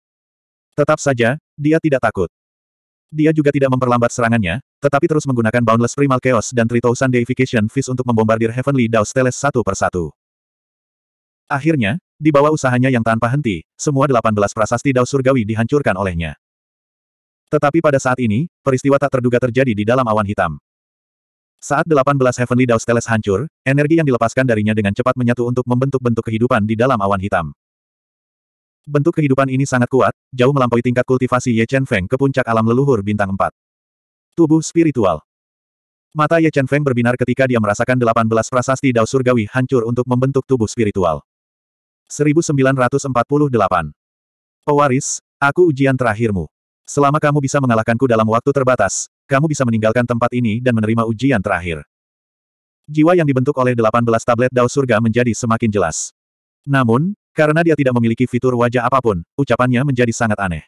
Tetap saja, dia tidak takut. Dia juga tidak memperlambat serangannya, tetapi terus menggunakan Boundless Primal Chaos dan Tritousan Deification Fist untuk membombardir Heavenly Dao Steles satu per satu. Akhirnya, di bawah usahanya yang tanpa henti, semua 18 prasasti Dao Surgawi dihancurkan olehnya. Tetapi pada saat ini, peristiwa tak terduga terjadi di dalam awan hitam. Saat 18 Heavenly Dao Steles hancur, energi yang dilepaskan darinya dengan cepat menyatu untuk membentuk bentuk kehidupan di dalam awan hitam. Bentuk kehidupan ini sangat kuat, jauh melampaui tingkat kultivasi Ye Chen Feng ke puncak alam leluhur bintang 4. Tubuh spiritual. Mata Ye Chen Feng berbinar ketika dia merasakan 18 prasasti dao surgawi hancur untuk membentuk tubuh spiritual. 1948. Pewaris, aku ujian terakhirmu. Selama kamu bisa mengalahkanku dalam waktu terbatas, kamu bisa meninggalkan tempat ini dan menerima ujian terakhir. Jiwa yang dibentuk oleh 18 tablet dao surga menjadi semakin jelas. Namun, karena dia tidak memiliki fitur wajah apapun, ucapannya menjadi sangat aneh.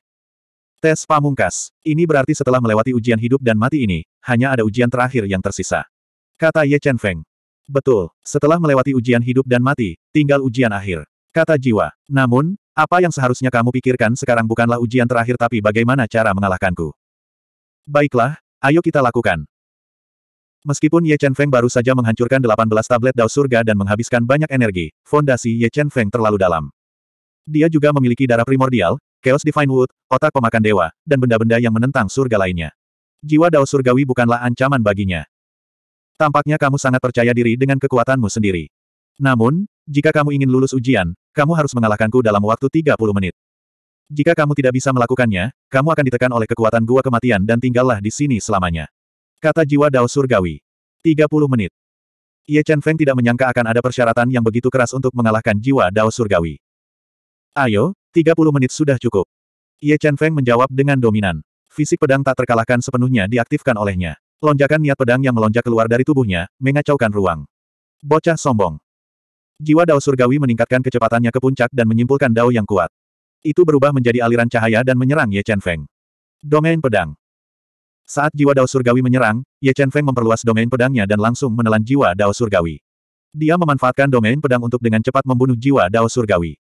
Tes pamungkas. Ini berarti setelah melewati ujian hidup dan mati ini, hanya ada ujian terakhir yang tersisa. Kata Ye Chen Feng. Betul, setelah melewati ujian hidup dan mati, tinggal ujian akhir. Kata jiwa. Namun, apa yang seharusnya kamu pikirkan sekarang bukanlah ujian terakhir tapi bagaimana cara mengalahkanku. Baiklah, ayo kita lakukan. Meskipun Ye Chen Feng baru saja menghancurkan 18 tablet dao surga dan menghabiskan banyak energi, fondasi Ye Chen Feng terlalu dalam. Dia juga memiliki darah primordial, Chaos Divine Wood, otak pemakan dewa, dan benda-benda yang menentang surga lainnya. Jiwa dao surgawi bukanlah ancaman baginya. Tampaknya kamu sangat percaya diri dengan kekuatanmu sendiri. Namun, jika kamu ingin lulus ujian, kamu harus mengalahkanku dalam waktu 30 menit. Jika kamu tidak bisa melakukannya, kamu akan ditekan oleh kekuatan gua kematian dan tinggallah di sini selamanya. Kata jiwa Dao Surgawi. 30 menit. Ye Chen Feng tidak menyangka akan ada persyaratan yang begitu keras untuk mengalahkan jiwa Dao Surgawi. Ayo, 30 menit sudah cukup. Ye Chen Feng menjawab dengan dominan. Fisik pedang tak terkalahkan sepenuhnya diaktifkan olehnya. Lonjakan niat pedang yang melonjak keluar dari tubuhnya, mengacaukan ruang. Bocah sombong. Jiwa Dao Surgawi meningkatkan kecepatannya ke puncak dan menyimpulkan Dao yang kuat. Itu berubah menjadi aliran cahaya dan menyerang Ye Chen Feng. Domain pedang. Saat jiwa Dao Surgawi menyerang, Ye Chen Feng memperluas domain pedangnya dan langsung menelan jiwa Dao Surgawi. Dia memanfaatkan domain pedang untuk dengan cepat membunuh jiwa Dao Surgawi.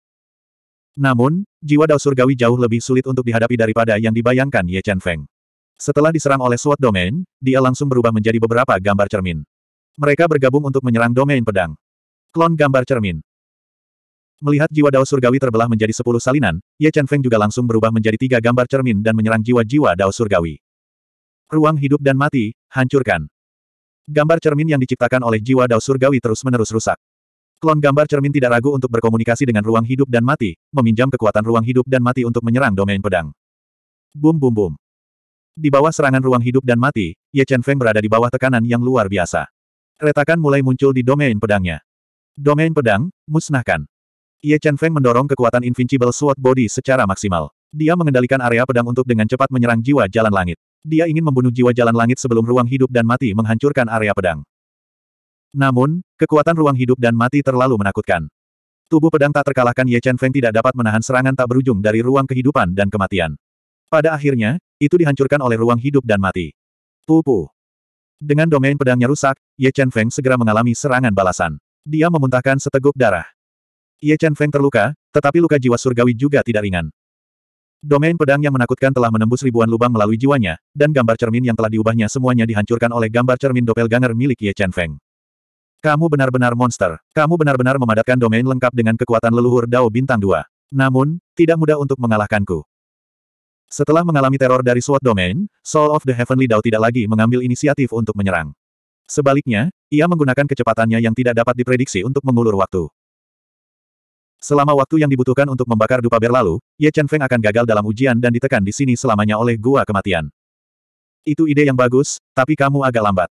Namun, jiwa Dao Surgawi jauh lebih sulit untuk dihadapi daripada yang dibayangkan Ye Chen Feng. Setelah diserang oleh SWAT domain, dia langsung berubah menjadi beberapa gambar cermin. Mereka bergabung untuk menyerang domain pedang. Klon gambar cermin. Melihat jiwa Dao Surgawi terbelah menjadi sepuluh salinan, Ye Chen Feng juga langsung berubah menjadi tiga gambar cermin dan menyerang jiwa-jiwa Dao Surgawi ruang hidup dan mati, hancurkan. Gambar cermin yang diciptakan oleh jiwa Dao Surgawi terus-menerus rusak. Klon gambar cermin tidak ragu untuk berkomunikasi dengan ruang hidup dan mati, meminjam kekuatan ruang hidup dan mati untuk menyerang domain pedang. Bum bum bum. Di bawah serangan ruang hidup dan mati, Ye Chen Feng berada di bawah tekanan yang luar biasa. Retakan mulai muncul di domain pedangnya. Domain pedang, musnahkan. Ye Chen Feng mendorong kekuatan Invincible Sword Body secara maksimal. Dia mengendalikan area pedang untuk dengan cepat menyerang jiwa jalan langit. Dia ingin membunuh jiwa jalan langit sebelum ruang hidup dan mati menghancurkan area pedang. Namun, kekuatan ruang hidup dan mati terlalu menakutkan. Tubuh pedang tak terkalahkan Ye Chen Feng tidak dapat menahan serangan tak berujung dari ruang kehidupan dan kematian. Pada akhirnya, itu dihancurkan oleh ruang hidup dan mati. Pupu. Dengan domain pedangnya rusak, Ye Chen Feng segera mengalami serangan balasan. Dia memuntahkan seteguk darah. Ye Chen Feng terluka, tetapi luka jiwa surgawi juga tidak ringan. Domain pedang yang menakutkan telah menembus ribuan lubang melalui jiwanya, dan gambar cermin yang telah diubahnya semuanya dihancurkan oleh gambar cermin doppelganger milik Ye Chen Feng. Kamu benar-benar monster. Kamu benar-benar memadatkan domain lengkap dengan kekuatan leluhur Dao Bintang 2. Namun, tidak mudah untuk mengalahkanku. Setelah mengalami teror dari SWAT Domain, Soul of the Heavenly Dao tidak lagi mengambil inisiatif untuk menyerang. Sebaliknya, ia menggunakan kecepatannya yang tidak dapat diprediksi untuk mengulur waktu. Selama waktu yang dibutuhkan untuk membakar dupa berlalu, Ye Chen Feng akan gagal dalam ujian dan ditekan di sini selamanya oleh gua kematian. Itu ide yang bagus, tapi kamu agak lambat.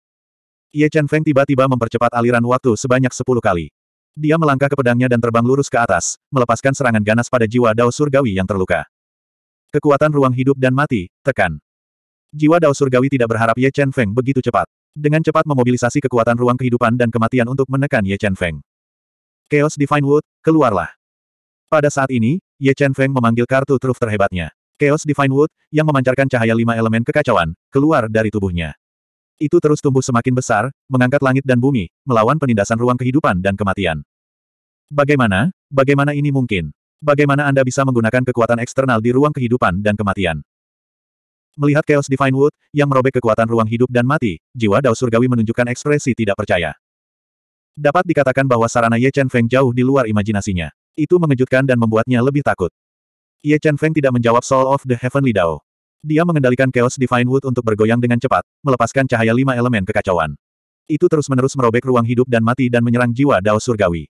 Ye Chen Feng tiba-tiba mempercepat aliran waktu sebanyak sepuluh kali. Dia melangkah ke pedangnya dan terbang lurus ke atas, melepaskan serangan ganas pada jiwa Dao Surgawi yang terluka. Kekuatan ruang hidup dan mati, tekan. Jiwa Dao Surgawi tidak berharap Ye Chen Feng begitu cepat. Dengan cepat memobilisasi kekuatan ruang kehidupan dan kematian untuk menekan Ye Chen Feng. Chaos Divine Wood, keluarlah. Pada saat ini, Ye Chen Feng memanggil kartu truf terhebatnya. Chaos Divine Wood, yang memancarkan cahaya lima elemen kekacauan, keluar dari tubuhnya. Itu terus tumbuh semakin besar, mengangkat langit dan bumi, melawan penindasan ruang kehidupan dan kematian. Bagaimana? Bagaimana ini mungkin? Bagaimana Anda bisa menggunakan kekuatan eksternal di ruang kehidupan dan kematian? Melihat Chaos Divine Wood, yang merobek kekuatan ruang hidup dan mati, jiwa Dao Surgawi menunjukkan ekspresi tidak percaya. Dapat dikatakan bahwa sarana Ye Chen Feng jauh di luar imajinasinya. Itu mengejutkan dan membuatnya lebih takut. Ye Chen Feng tidak menjawab Soul of the Heavenly Dao. Dia mengendalikan Chaos Divine Wood untuk bergoyang dengan cepat, melepaskan cahaya lima elemen kekacauan. Itu terus-menerus merobek ruang hidup dan mati dan menyerang jiwa Dao Surgawi.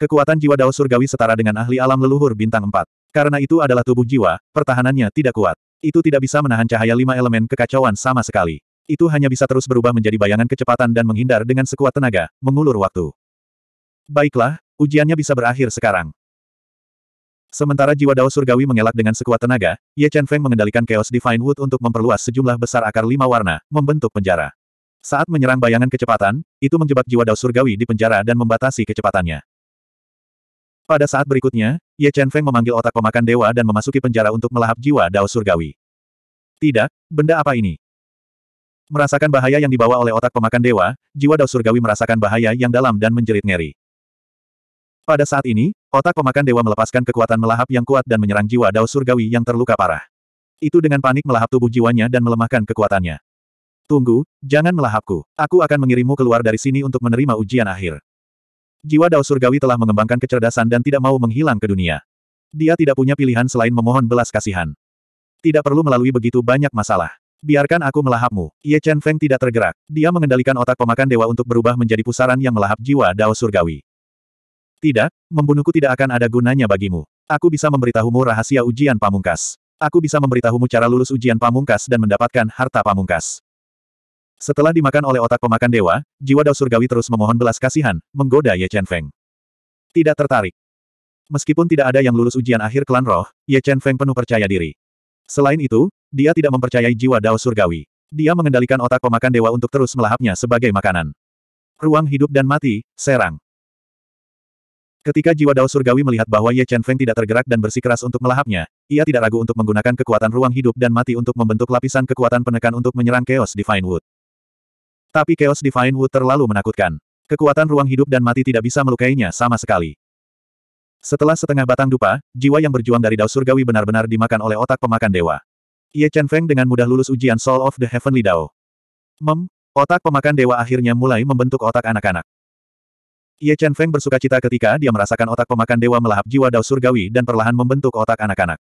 Kekuatan jiwa Dao Surgawi setara dengan ahli alam leluhur bintang empat. Karena itu adalah tubuh jiwa, pertahanannya tidak kuat. Itu tidak bisa menahan cahaya lima elemen kekacauan sama sekali. Itu hanya bisa terus berubah menjadi bayangan kecepatan dan menghindar dengan sekuat tenaga, mengulur waktu. Baiklah, Ujiannya bisa berakhir sekarang. Sementara jiwa Dao Surgawi mengelak dengan sekuat tenaga, Ye Chen Feng mengendalikan Chaos Divine Wood untuk memperluas sejumlah besar akar lima warna, membentuk penjara. Saat menyerang bayangan kecepatan, itu menjebak jiwa Dao Surgawi di penjara dan membatasi kecepatannya. Pada saat berikutnya, Ye Chen Feng memanggil otak pemakan dewa dan memasuki penjara untuk melahap jiwa Dao Surgawi. Tidak, benda apa ini? Merasakan bahaya yang dibawa oleh otak pemakan dewa, jiwa Dao Surgawi merasakan bahaya yang dalam dan menjerit ngeri. Pada saat ini, otak pemakan dewa melepaskan kekuatan melahap yang kuat dan menyerang jiwa Dao Surgawi yang terluka parah. Itu dengan panik melahap tubuh jiwanya dan melemahkan kekuatannya. Tunggu, jangan melahapku. Aku akan mengirimmu keluar dari sini untuk menerima ujian akhir. Jiwa Dao Surgawi telah mengembangkan kecerdasan dan tidak mau menghilang ke dunia. Dia tidak punya pilihan selain memohon belas kasihan. Tidak perlu melalui begitu banyak masalah. Biarkan aku melahapmu. Ye Chen Feng tidak tergerak. Dia mengendalikan otak pemakan dewa untuk berubah menjadi pusaran yang melahap jiwa Dao Surgawi. Tidak, membunuhku tidak akan ada gunanya bagimu. Aku bisa memberitahumu rahasia ujian pamungkas. Aku bisa memberitahumu cara lulus ujian pamungkas dan mendapatkan harta pamungkas. Setelah dimakan oleh otak pemakan dewa, jiwa Dao Surgawi terus memohon belas kasihan, menggoda Ye Chen Feng. Tidak tertarik. Meskipun tidak ada yang lulus ujian akhir klan roh, Ye Chen Feng penuh percaya diri. Selain itu, dia tidak mempercayai jiwa Dao Surgawi. Dia mengendalikan otak pemakan dewa untuk terus melahapnya sebagai makanan. Ruang hidup dan mati, serang. Ketika jiwa Dao Surgawi melihat bahwa Ye Chen Feng tidak tergerak dan bersikeras untuk melahapnya, ia tidak ragu untuk menggunakan kekuatan ruang hidup dan mati untuk membentuk lapisan kekuatan penekan untuk menyerang Chaos Divine Wood. Tapi Chaos Divine Wood terlalu menakutkan. Kekuatan ruang hidup dan mati tidak bisa melukainya sama sekali. Setelah setengah batang dupa, jiwa yang berjuang dari Dao Surgawi benar-benar dimakan oleh otak pemakan dewa. Ye Chen Feng dengan mudah lulus ujian Soul of the Heavenly Dao. Mem, otak pemakan dewa akhirnya mulai membentuk otak anak-anak. Ye Chen Feng bersuka cita ketika dia merasakan otak pemakan dewa melahap jiwa dao surgawi dan perlahan membentuk otak anak-anak.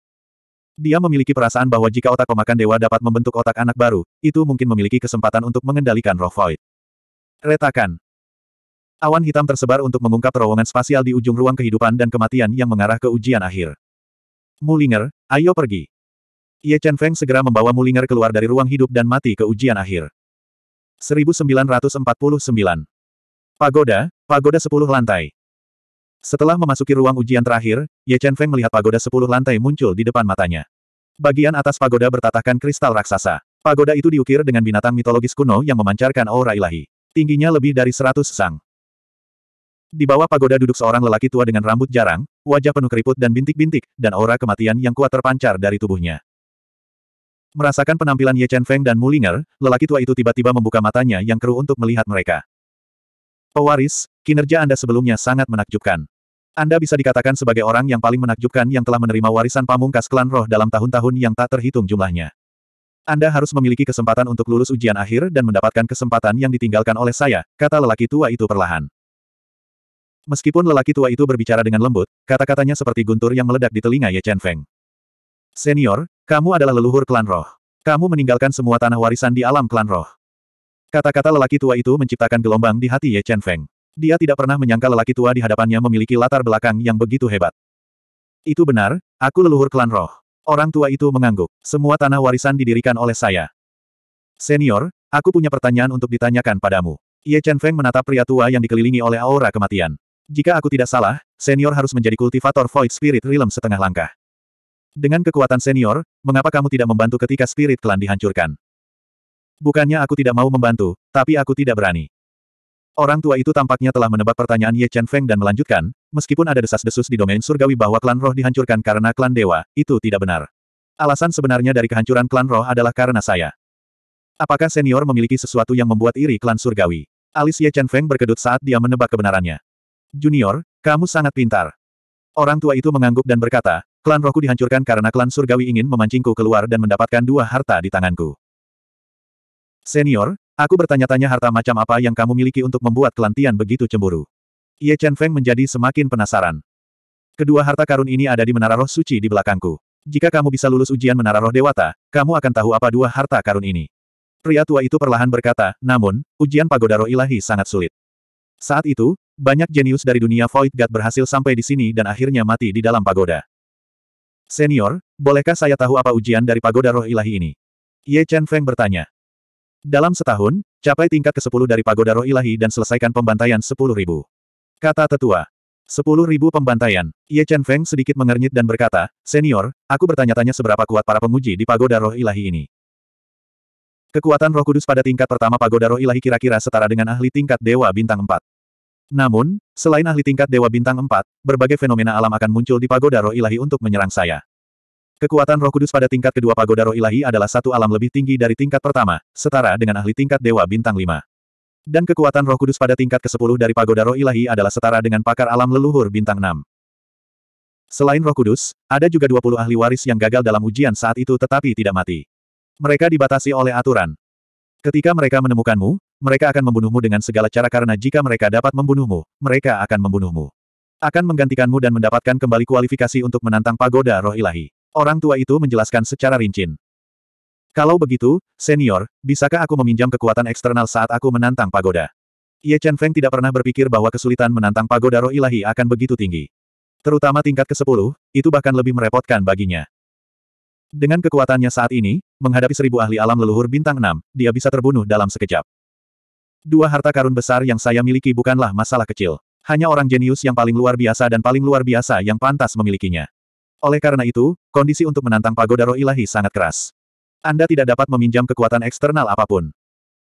Dia memiliki perasaan bahwa jika otak pemakan dewa dapat membentuk otak anak baru, itu mungkin memiliki kesempatan untuk mengendalikan roh void. Retakan. Awan hitam tersebar untuk mengungkap terowongan spasial di ujung ruang kehidupan dan kematian yang mengarah ke ujian akhir. Mulinger, ayo pergi. Ye Chen Feng segera membawa Mulinger keluar dari ruang hidup dan mati ke ujian akhir. 1949 Pagoda, pagoda sepuluh lantai. Setelah memasuki ruang ujian terakhir, Ye Chen Feng melihat pagoda sepuluh lantai muncul di depan matanya. Bagian atas pagoda bertatakan kristal raksasa. Pagoda itu diukir dengan binatang mitologis kuno yang memancarkan aura ilahi. Tingginya lebih dari seratus sang. Di bawah pagoda duduk seorang lelaki tua dengan rambut jarang, wajah penuh keriput dan bintik-bintik, dan aura kematian yang kuat terpancar dari tubuhnya. Merasakan penampilan Ye Chen Feng dan Mulinger, lelaki tua itu tiba-tiba membuka matanya yang keruh untuk melihat mereka. Pewaris, oh, kinerja Anda sebelumnya sangat menakjubkan. Anda bisa dikatakan sebagai orang yang paling menakjubkan yang telah menerima warisan pamungkas klan roh dalam tahun-tahun yang tak terhitung jumlahnya. Anda harus memiliki kesempatan untuk lulus ujian akhir dan mendapatkan kesempatan yang ditinggalkan oleh saya, kata lelaki tua itu perlahan. Meskipun lelaki tua itu berbicara dengan lembut, kata-katanya seperti guntur yang meledak di telinga Ye Chen Feng. Senior, kamu adalah leluhur klan roh. Kamu meninggalkan semua tanah warisan di alam klan roh. Kata-kata lelaki tua itu menciptakan gelombang di hati Ye Chen Feng. Dia tidak pernah menyangka lelaki tua di hadapannya memiliki latar belakang yang begitu hebat. Itu benar, aku leluhur klan roh. Orang tua itu mengangguk. Semua tanah warisan didirikan oleh saya. Senior, aku punya pertanyaan untuk ditanyakan padamu. Ye Chen Feng menatap pria tua yang dikelilingi oleh aura kematian. Jika aku tidak salah, senior harus menjadi kultivator Void Spirit Realm setengah langkah. Dengan kekuatan senior, mengapa kamu tidak membantu ketika Spirit Klan dihancurkan? Bukannya aku tidak mau membantu, tapi aku tidak berani. Orang tua itu tampaknya telah menebak pertanyaan Ye Chen Feng dan melanjutkan, meskipun ada desas-desus di domain surgawi bahwa klan roh dihancurkan karena klan dewa, itu tidak benar. Alasan sebenarnya dari kehancuran klan roh adalah karena saya. Apakah senior memiliki sesuatu yang membuat iri klan surgawi? Alis Ye Chen Feng berkedut saat dia menebak kebenarannya. Junior, kamu sangat pintar. Orang tua itu mengangguk dan berkata, klan rohku dihancurkan karena klan surgawi ingin memancingku keluar dan mendapatkan dua harta di tanganku. Senior, aku bertanya-tanya harta macam apa yang kamu miliki untuk membuat Kelantian begitu cemburu. Ye Chen Feng menjadi semakin penasaran. Kedua harta karun ini ada di Menara Roh Suci di belakangku. Jika kamu bisa lulus ujian Menara Roh Dewata, kamu akan tahu apa dua harta karun ini. Pria tua itu perlahan berkata, namun, ujian Pagoda Roh Ilahi sangat sulit. Saat itu, banyak jenius dari dunia Void God berhasil sampai di sini dan akhirnya mati di dalam pagoda. Senior, bolehkah saya tahu apa ujian dari Pagoda Roh Ilahi ini? Ye Chen Feng bertanya. Dalam setahun, capai tingkat ke-10 dari Pagoda Roh Ilahi dan selesaikan pembantaian 10.000. Kata tetua. 10.000 pembantaian. Ye Chen Feng sedikit mengernyit dan berkata, Senior, aku bertanya-tanya seberapa kuat para penguji di Pagoda Roh Ilahi ini. Kekuatan roh kudus pada tingkat pertama Pagoda Roh Ilahi kira-kira setara dengan ahli tingkat Dewa Bintang 4. Namun, selain ahli tingkat Dewa Bintang 4, berbagai fenomena alam akan muncul di Pagoda Roh Ilahi untuk menyerang saya. Kekuatan roh kudus pada tingkat kedua pagoda roh ilahi adalah satu alam lebih tinggi dari tingkat pertama, setara dengan ahli tingkat dewa bintang lima. Dan kekuatan roh kudus pada tingkat ke-10 dari pagoda roh ilahi adalah setara dengan pakar alam leluhur bintang enam. Selain roh kudus, ada juga 20 ahli waris yang gagal dalam ujian saat itu tetapi tidak mati. Mereka dibatasi oleh aturan. Ketika mereka menemukanmu, mereka akan membunuhmu dengan segala cara karena jika mereka dapat membunuhmu, mereka akan membunuhmu. Akan menggantikanmu dan mendapatkan kembali kualifikasi untuk menantang pagoda roh ilahi. Orang tua itu menjelaskan secara rinci. Kalau begitu, senior, bisakah aku meminjam kekuatan eksternal saat aku menantang pagoda? Ye Chen Feng tidak pernah berpikir bahwa kesulitan menantang pagoda roh ilahi akan begitu tinggi. Terutama tingkat ke-10, itu bahkan lebih merepotkan baginya. Dengan kekuatannya saat ini, menghadapi seribu ahli alam leluhur bintang 6, dia bisa terbunuh dalam sekejap. Dua harta karun besar yang saya miliki bukanlah masalah kecil. Hanya orang jenius yang paling luar biasa dan paling luar biasa yang pantas memilikinya. Oleh karena itu, kondisi untuk menantang pagoda roh ilahi sangat keras. Anda tidak dapat meminjam kekuatan eksternal apapun.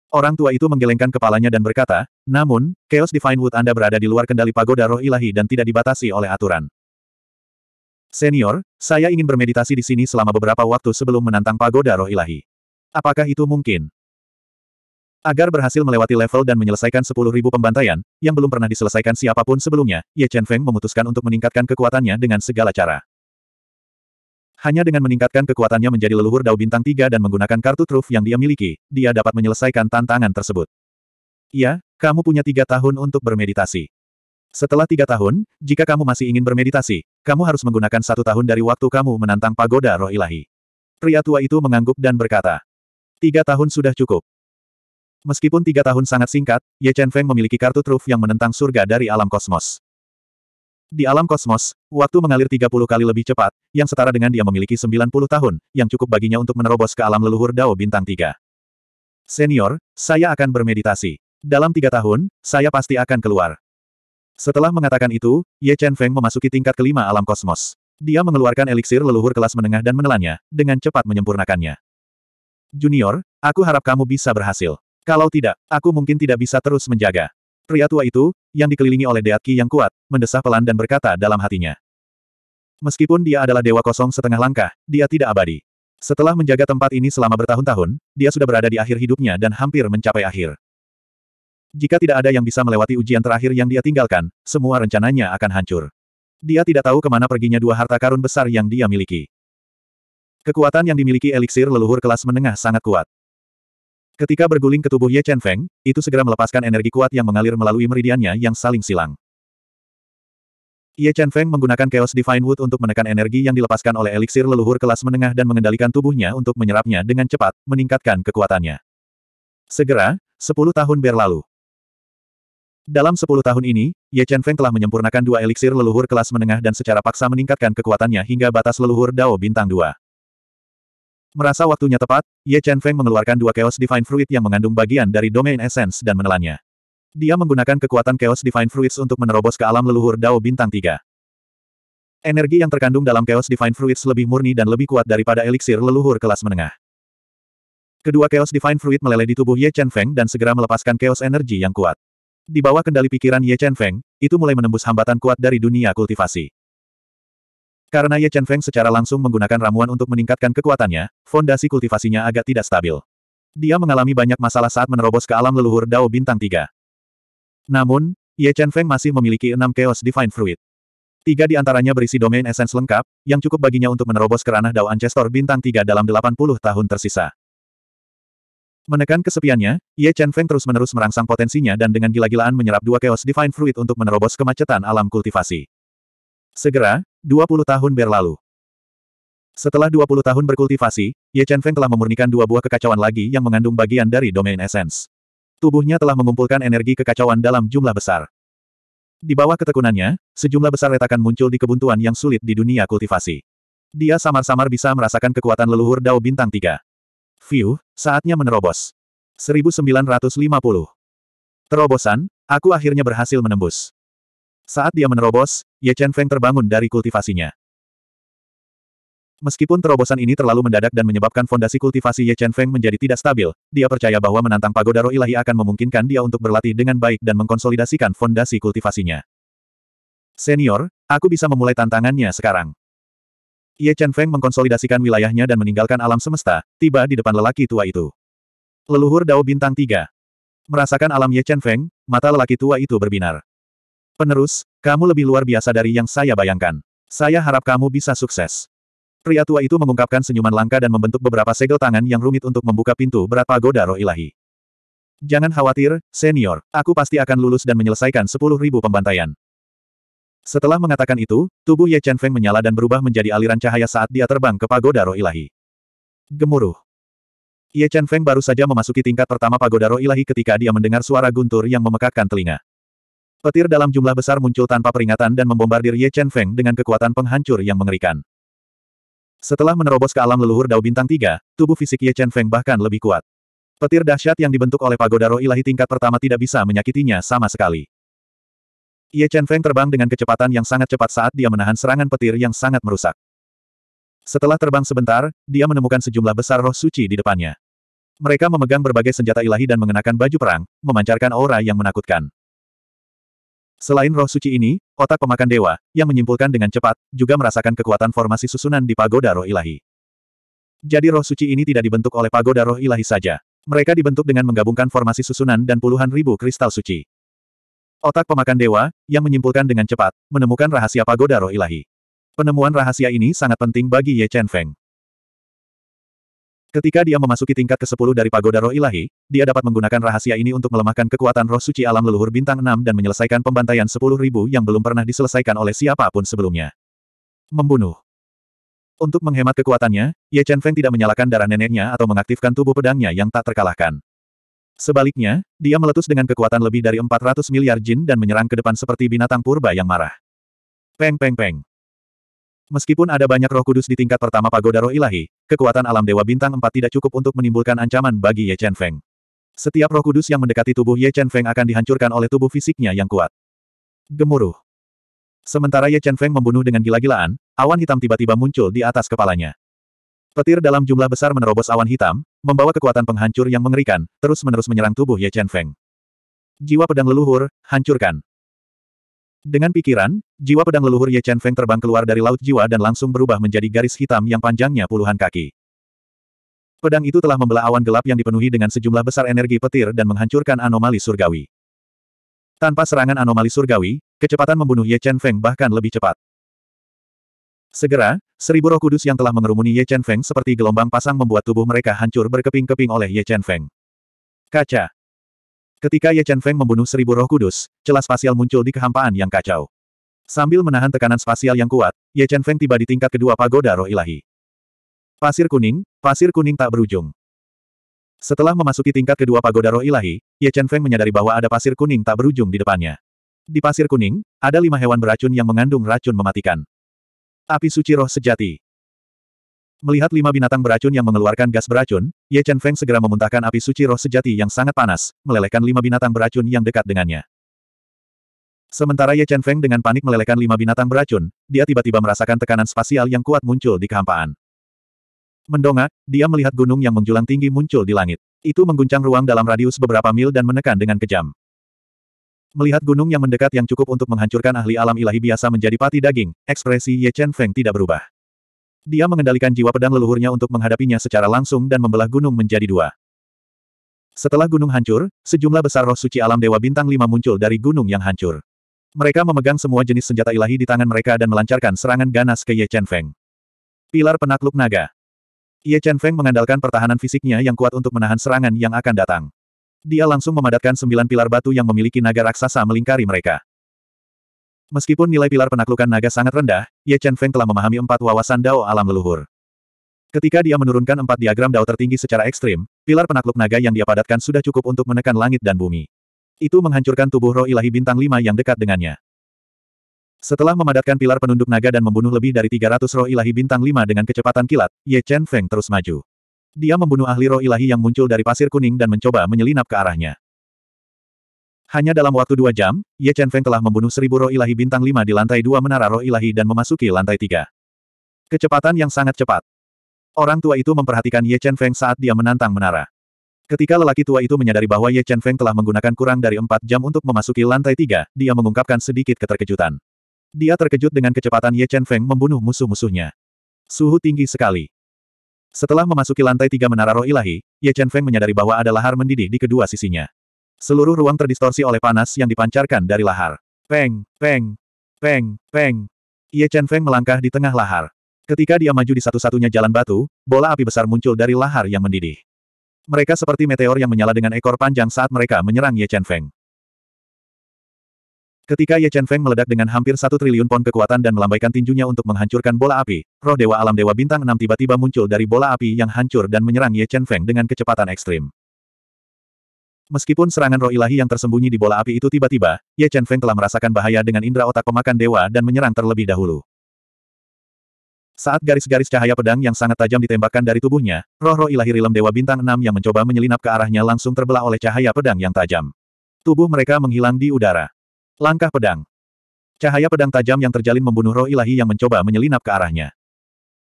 Orang tua itu menggelengkan kepalanya dan berkata, namun, Chaos Divine Wood Anda berada di luar kendali pagoda roh ilahi dan tidak dibatasi oleh aturan. Senior, saya ingin bermeditasi di sini selama beberapa waktu sebelum menantang pagoda roh ilahi. Apakah itu mungkin? Agar berhasil melewati level dan menyelesaikan 10.000 pembantaian, yang belum pernah diselesaikan siapapun sebelumnya, Ye Chen Feng memutuskan untuk meningkatkan kekuatannya dengan segala cara. Hanya dengan meningkatkan kekuatannya menjadi leluhur Dao Bintang 3 dan menggunakan kartu truf yang dia miliki, dia dapat menyelesaikan tantangan tersebut. Ya, kamu punya tiga tahun untuk bermeditasi. Setelah tiga tahun, jika kamu masih ingin bermeditasi, kamu harus menggunakan satu tahun dari waktu kamu menantang pagoda roh ilahi. Pria tua itu mengangguk dan berkata, Tiga tahun sudah cukup. Meskipun tiga tahun sangat singkat, Ye Chen Feng memiliki kartu truf yang menentang surga dari alam kosmos. Di alam kosmos, waktu mengalir 30 kali lebih cepat, yang setara dengan dia memiliki 90 tahun, yang cukup baginya untuk menerobos ke alam leluhur Dao Bintang 3. Senior, saya akan bermeditasi. Dalam tiga tahun, saya pasti akan keluar. Setelah mengatakan itu, Ye Chen Feng memasuki tingkat kelima alam kosmos. Dia mengeluarkan eliksir leluhur kelas menengah dan menelannya, dengan cepat menyempurnakannya. Junior, aku harap kamu bisa berhasil. Kalau tidak, aku mungkin tidak bisa terus menjaga. Pria tua itu, yang dikelilingi oleh deatki yang kuat, mendesah pelan dan berkata dalam hatinya. Meskipun dia adalah dewa kosong setengah langkah, dia tidak abadi. Setelah menjaga tempat ini selama bertahun-tahun, dia sudah berada di akhir hidupnya dan hampir mencapai akhir. Jika tidak ada yang bisa melewati ujian terakhir yang dia tinggalkan, semua rencananya akan hancur. Dia tidak tahu kemana perginya dua harta karun besar yang dia miliki. Kekuatan yang dimiliki eliksir leluhur kelas menengah sangat kuat. Ketika berguling ke tubuh Ye Chen Feng, itu segera melepaskan energi kuat yang mengalir melalui meridiannya yang saling silang. Ye Chen Feng menggunakan Chaos Divine Wood untuk menekan energi yang dilepaskan oleh eliksir leluhur kelas menengah dan mengendalikan tubuhnya untuk menyerapnya dengan cepat, meningkatkan kekuatannya. Segera, 10 tahun berlalu. Dalam 10 tahun ini, Ye Chen Feng telah menyempurnakan dua eliksir leluhur kelas menengah dan secara paksa meningkatkan kekuatannya hingga batas leluhur Dao Bintang 2. Merasa waktunya tepat, Ye Chen Feng mengeluarkan dua Chaos Divine Fruit yang mengandung bagian dari Domain Essence dan menelannya. Dia menggunakan kekuatan Chaos Divine Fruits untuk menerobos ke alam leluhur Dao Bintang 3. Energi yang terkandung dalam Chaos Divine Fruits lebih murni dan lebih kuat daripada eliksir leluhur kelas menengah. Kedua Chaos Divine Fruit meleleh di tubuh Ye Chen Feng dan segera melepaskan Chaos Energi yang kuat. Di bawah kendali pikiran Ye Chen Feng, itu mulai menembus hambatan kuat dari dunia kultivasi. Karena Ye Chen Feng secara langsung menggunakan ramuan untuk meningkatkan kekuatannya, fondasi kultivasinya agak tidak stabil. Dia mengalami banyak masalah saat menerobos ke alam leluhur Dao Bintang 3. Namun, Ye Chen Feng masih memiliki enam Chaos Divine Fruit. Tiga di antaranya berisi domain essence lengkap, yang cukup baginya untuk menerobos ke ranah Dao Ancestor Bintang 3 dalam 80 tahun tersisa. Menekan kesepiannya, Ye Chen Feng terus-menerus merangsang potensinya dan dengan gila-gilaan menyerap dua Chaos Divine Fruit untuk menerobos kemacetan alam kultivasi. Segera, 20 tahun berlalu. Setelah 20 tahun berkultivasi, Ye Chen Feng telah memurnikan dua buah kekacauan lagi yang mengandung bagian dari domain essence. Tubuhnya telah mengumpulkan energi kekacauan dalam jumlah besar. Di bawah ketekunannya, sejumlah besar retakan muncul di kebuntuan yang sulit di dunia kultivasi. Dia samar-samar bisa merasakan kekuatan leluhur Dao Bintang 3. View, saatnya menerobos. 1950. Terobosan, aku akhirnya berhasil menembus. Saat dia menerobos, Ye Chen Feng terbangun dari kultivasinya. Meskipun terobosan ini terlalu mendadak dan menyebabkan fondasi kultivasi Ye Chen Feng menjadi tidak stabil, dia percaya bahwa menantang pagoda roh ilahi akan memungkinkan dia untuk berlatih dengan baik dan mengkonsolidasikan fondasi kultivasinya. Senior, aku bisa memulai tantangannya sekarang. Ye Chen Feng mengkonsolidasikan wilayahnya dan meninggalkan alam semesta, tiba di depan lelaki tua itu. Leluhur Dao Bintang 3. Merasakan alam Ye Chen Feng, mata lelaki tua itu berbinar. Penerus, kamu lebih luar biasa dari yang saya bayangkan. Saya harap kamu bisa sukses. Pria tua itu mengungkapkan senyuman langka dan membentuk beberapa segel tangan yang rumit untuk membuka pintu berat pagoda roh ilahi. Jangan khawatir, senior, aku pasti akan lulus dan menyelesaikan ribu pembantaian. Setelah mengatakan itu, tubuh Ye Chen Feng menyala dan berubah menjadi aliran cahaya saat dia terbang ke pagoda roh ilahi. Gemuruh. Ye Chen Feng baru saja memasuki tingkat pertama pagoda roh ilahi ketika dia mendengar suara guntur yang memekakkan telinga. Petir dalam jumlah besar muncul tanpa peringatan dan membombardir Ye Chen Feng dengan kekuatan penghancur yang mengerikan. Setelah menerobos ke alam leluhur Dao Bintang 3, tubuh fisik Ye Chen Feng bahkan lebih kuat. Petir dahsyat yang dibentuk oleh pagoda roh ilahi tingkat pertama tidak bisa menyakitinya sama sekali. Ye Chen Feng terbang dengan kecepatan yang sangat cepat saat dia menahan serangan petir yang sangat merusak. Setelah terbang sebentar, dia menemukan sejumlah besar roh suci di depannya. Mereka memegang berbagai senjata ilahi dan mengenakan baju perang, memancarkan aura yang menakutkan. Selain roh suci ini, otak pemakan dewa, yang menyimpulkan dengan cepat, juga merasakan kekuatan formasi susunan di pagoda roh ilahi. Jadi roh suci ini tidak dibentuk oleh pagoda roh ilahi saja. Mereka dibentuk dengan menggabungkan formasi susunan dan puluhan ribu kristal suci. Otak pemakan dewa, yang menyimpulkan dengan cepat, menemukan rahasia pagoda roh ilahi. Penemuan rahasia ini sangat penting bagi Ye Chen Feng. Ketika dia memasuki tingkat ke-10 dari pagoda roh ilahi, dia dapat menggunakan rahasia ini untuk melemahkan kekuatan roh suci alam leluhur bintang 6 dan menyelesaikan pembantaian 10.000 yang belum pernah diselesaikan oleh siapapun sebelumnya. Membunuh. Untuk menghemat kekuatannya, Ye Chen Feng tidak menyalakan darah neneknya atau mengaktifkan tubuh pedangnya yang tak terkalahkan. Sebaliknya, dia meletus dengan kekuatan lebih dari 400 miliar jin dan menyerang ke depan seperti binatang purba yang marah. Peng peng peng. Meskipun ada banyak roh kudus di tingkat pertama pagoda roh ilahi, kekuatan alam Dewa Bintang 4 tidak cukup untuk menimbulkan ancaman bagi Ye Chen Feng. Setiap roh kudus yang mendekati tubuh Ye Chen Feng akan dihancurkan oleh tubuh fisiknya yang kuat. Gemuruh. Sementara Ye Chen Feng membunuh dengan gila-gilaan, awan hitam tiba-tiba muncul di atas kepalanya. Petir dalam jumlah besar menerobos awan hitam, membawa kekuatan penghancur yang mengerikan, terus-menerus menyerang tubuh Ye Chen Feng. Jiwa pedang leluhur, hancurkan. Dengan pikiran, jiwa pedang leluhur Ye Chen Feng terbang keluar dari laut jiwa dan langsung berubah menjadi garis hitam yang panjangnya puluhan kaki. Pedang itu telah membelah awan gelap yang dipenuhi dengan sejumlah besar energi petir dan menghancurkan anomali surgawi. Tanpa serangan anomali surgawi, kecepatan membunuh Ye Chen Feng bahkan lebih cepat. Segera, seribu roh kudus yang telah mengerumuni Ye Chen Feng seperti gelombang pasang membuat tubuh mereka hancur berkeping-keping oleh Ye Chen Feng. Kaca Ketika Ye Chen Feng membunuh seribu roh kudus, celah spasial muncul di kehampaan yang kacau. Sambil menahan tekanan spasial yang kuat, Ye Chen Feng tiba di tingkat kedua pagoda roh ilahi. Pasir kuning, pasir kuning tak berujung. Setelah memasuki tingkat kedua pagoda roh ilahi, Ye Chen Feng menyadari bahwa ada pasir kuning tak berujung di depannya. Di pasir kuning, ada lima hewan beracun yang mengandung racun mematikan. Api suci roh sejati. Melihat lima binatang beracun yang mengeluarkan gas beracun, Ye Chen Feng segera memuntahkan api suci roh sejati yang sangat panas, melelehkan lima binatang beracun yang dekat dengannya. Sementara Ye Chen Feng dengan panik melelehkan lima binatang beracun, dia tiba-tiba merasakan tekanan spasial yang kuat muncul di kehampaan. Mendongak, dia melihat gunung yang menjulang tinggi muncul di langit. Itu mengguncang ruang dalam radius beberapa mil dan menekan dengan kejam. Melihat gunung yang mendekat yang cukup untuk menghancurkan ahli alam ilahi biasa menjadi pati daging, ekspresi Ye Chen Feng tidak berubah. Dia mengendalikan jiwa pedang leluhurnya untuk menghadapinya secara langsung dan membelah gunung menjadi dua. Setelah gunung hancur, sejumlah besar roh suci alam Dewa Bintang lima muncul dari gunung yang hancur. Mereka memegang semua jenis senjata ilahi di tangan mereka dan melancarkan serangan ganas ke Ye Chen Feng. Pilar penakluk naga. Ye Chen Feng mengandalkan pertahanan fisiknya yang kuat untuk menahan serangan yang akan datang. Dia langsung memadatkan sembilan pilar batu yang memiliki naga raksasa melingkari mereka. Meskipun nilai pilar penaklukan naga sangat rendah, Ye Chen Feng telah memahami empat wawasan dao alam leluhur. Ketika dia menurunkan empat diagram dao tertinggi secara ekstrim, pilar penakluk naga yang dia padatkan sudah cukup untuk menekan langit dan bumi. Itu menghancurkan tubuh roh ilahi bintang lima yang dekat dengannya. Setelah memadatkan pilar penunduk naga dan membunuh lebih dari 300 roh ilahi bintang lima dengan kecepatan kilat, Ye Chen Feng terus maju. Dia membunuh ahli roh ilahi yang muncul dari pasir kuning dan mencoba menyelinap ke arahnya. Hanya dalam waktu dua jam, Ye Chen Feng telah membunuh seribu roh ilahi bintang lima di lantai dua menara roh ilahi dan memasuki lantai tiga. Kecepatan yang sangat cepat. Orang tua itu memperhatikan Ye Chen Feng saat dia menantang menara. Ketika lelaki tua itu menyadari bahwa Ye Chen Feng telah menggunakan kurang dari empat jam untuk memasuki lantai tiga, dia mengungkapkan sedikit keterkejutan. Dia terkejut dengan kecepatan Ye Chen Feng membunuh musuh-musuhnya. Suhu tinggi sekali. Setelah memasuki lantai tiga menara roh ilahi, Ye Chen Feng menyadari bahwa ada lahar mendidih di kedua sisinya. Seluruh ruang terdistorsi oleh panas yang dipancarkan dari lahar. Peng, peng, peng, peng. Ye Chen Feng melangkah di tengah lahar. Ketika dia maju di satu-satunya jalan batu, bola api besar muncul dari lahar yang mendidih. Mereka seperti meteor yang menyala dengan ekor panjang saat mereka menyerang Ye Chen Feng. Ketika Ye Chen Feng meledak dengan hampir satu triliun pon kekuatan dan melambaikan tinjunya untuk menghancurkan bola api, roh dewa alam dewa bintang enam tiba-tiba muncul dari bola api yang hancur dan menyerang Ye Chen Feng dengan kecepatan ekstrim. Meskipun serangan roh ilahi yang tersembunyi di bola api itu tiba-tiba, Ye Chen Feng telah merasakan bahaya dengan indera otak pemakan dewa dan menyerang terlebih dahulu. Saat garis-garis cahaya pedang yang sangat tajam ditembakkan dari tubuhnya, roh-roh ilahi rilem Dewa Bintang 6 yang mencoba menyelinap ke arahnya langsung terbelah oleh cahaya pedang yang tajam. Tubuh mereka menghilang di udara. Langkah pedang. Cahaya pedang tajam yang terjalin membunuh roh ilahi yang mencoba menyelinap ke arahnya.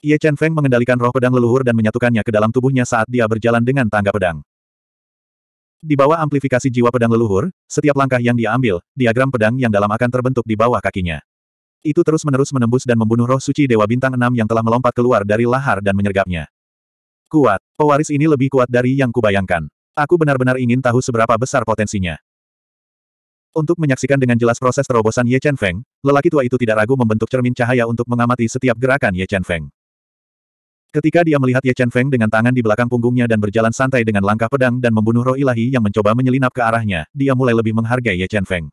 Ye Chen Feng mengendalikan roh pedang leluhur dan menyatukannya ke dalam tubuhnya saat dia berjalan dengan tangga pedang. Di bawah amplifikasi jiwa pedang leluhur, setiap langkah yang dia ambil, diagram pedang yang dalam akan terbentuk di bawah kakinya. Itu terus-menerus menembus dan membunuh roh suci Dewa Bintang 6 yang telah melompat keluar dari lahar dan menyergapnya. Kuat, pewaris ini lebih kuat dari yang kubayangkan. Aku benar-benar ingin tahu seberapa besar potensinya. Untuk menyaksikan dengan jelas proses terobosan Ye Chen Feng, lelaki tua itu tidak ragu membentuk cermin cahaya untuk mengamati setiap gerakan Ye Chen Feng. Ketika dia melihat Ye Chen Feng dengan tangan di belakang punggungnya dan berjalan santai dengan langkah pedang dan membunuh roh ilahi yang mencoba menyelinap ke arahnya, dia mulai lebih menghargai Ye Chen Feng.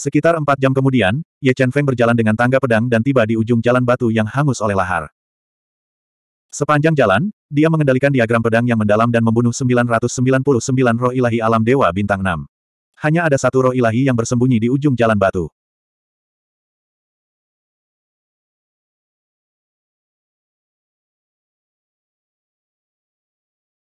Sekitar empat jam kemudian, Ye Chen Feng berjalan dengan tangga pedang dan tiba di ujung jalan batu yang hangus oleh lahar. Sepanjang jalan, dia mengendalikan diagram pedang yang mendalam dan membunuh 999 roh ilahi alam dewa bintang 6. Hanya ada satu roh ilahi yang bersembunyi di ujung jalan batu.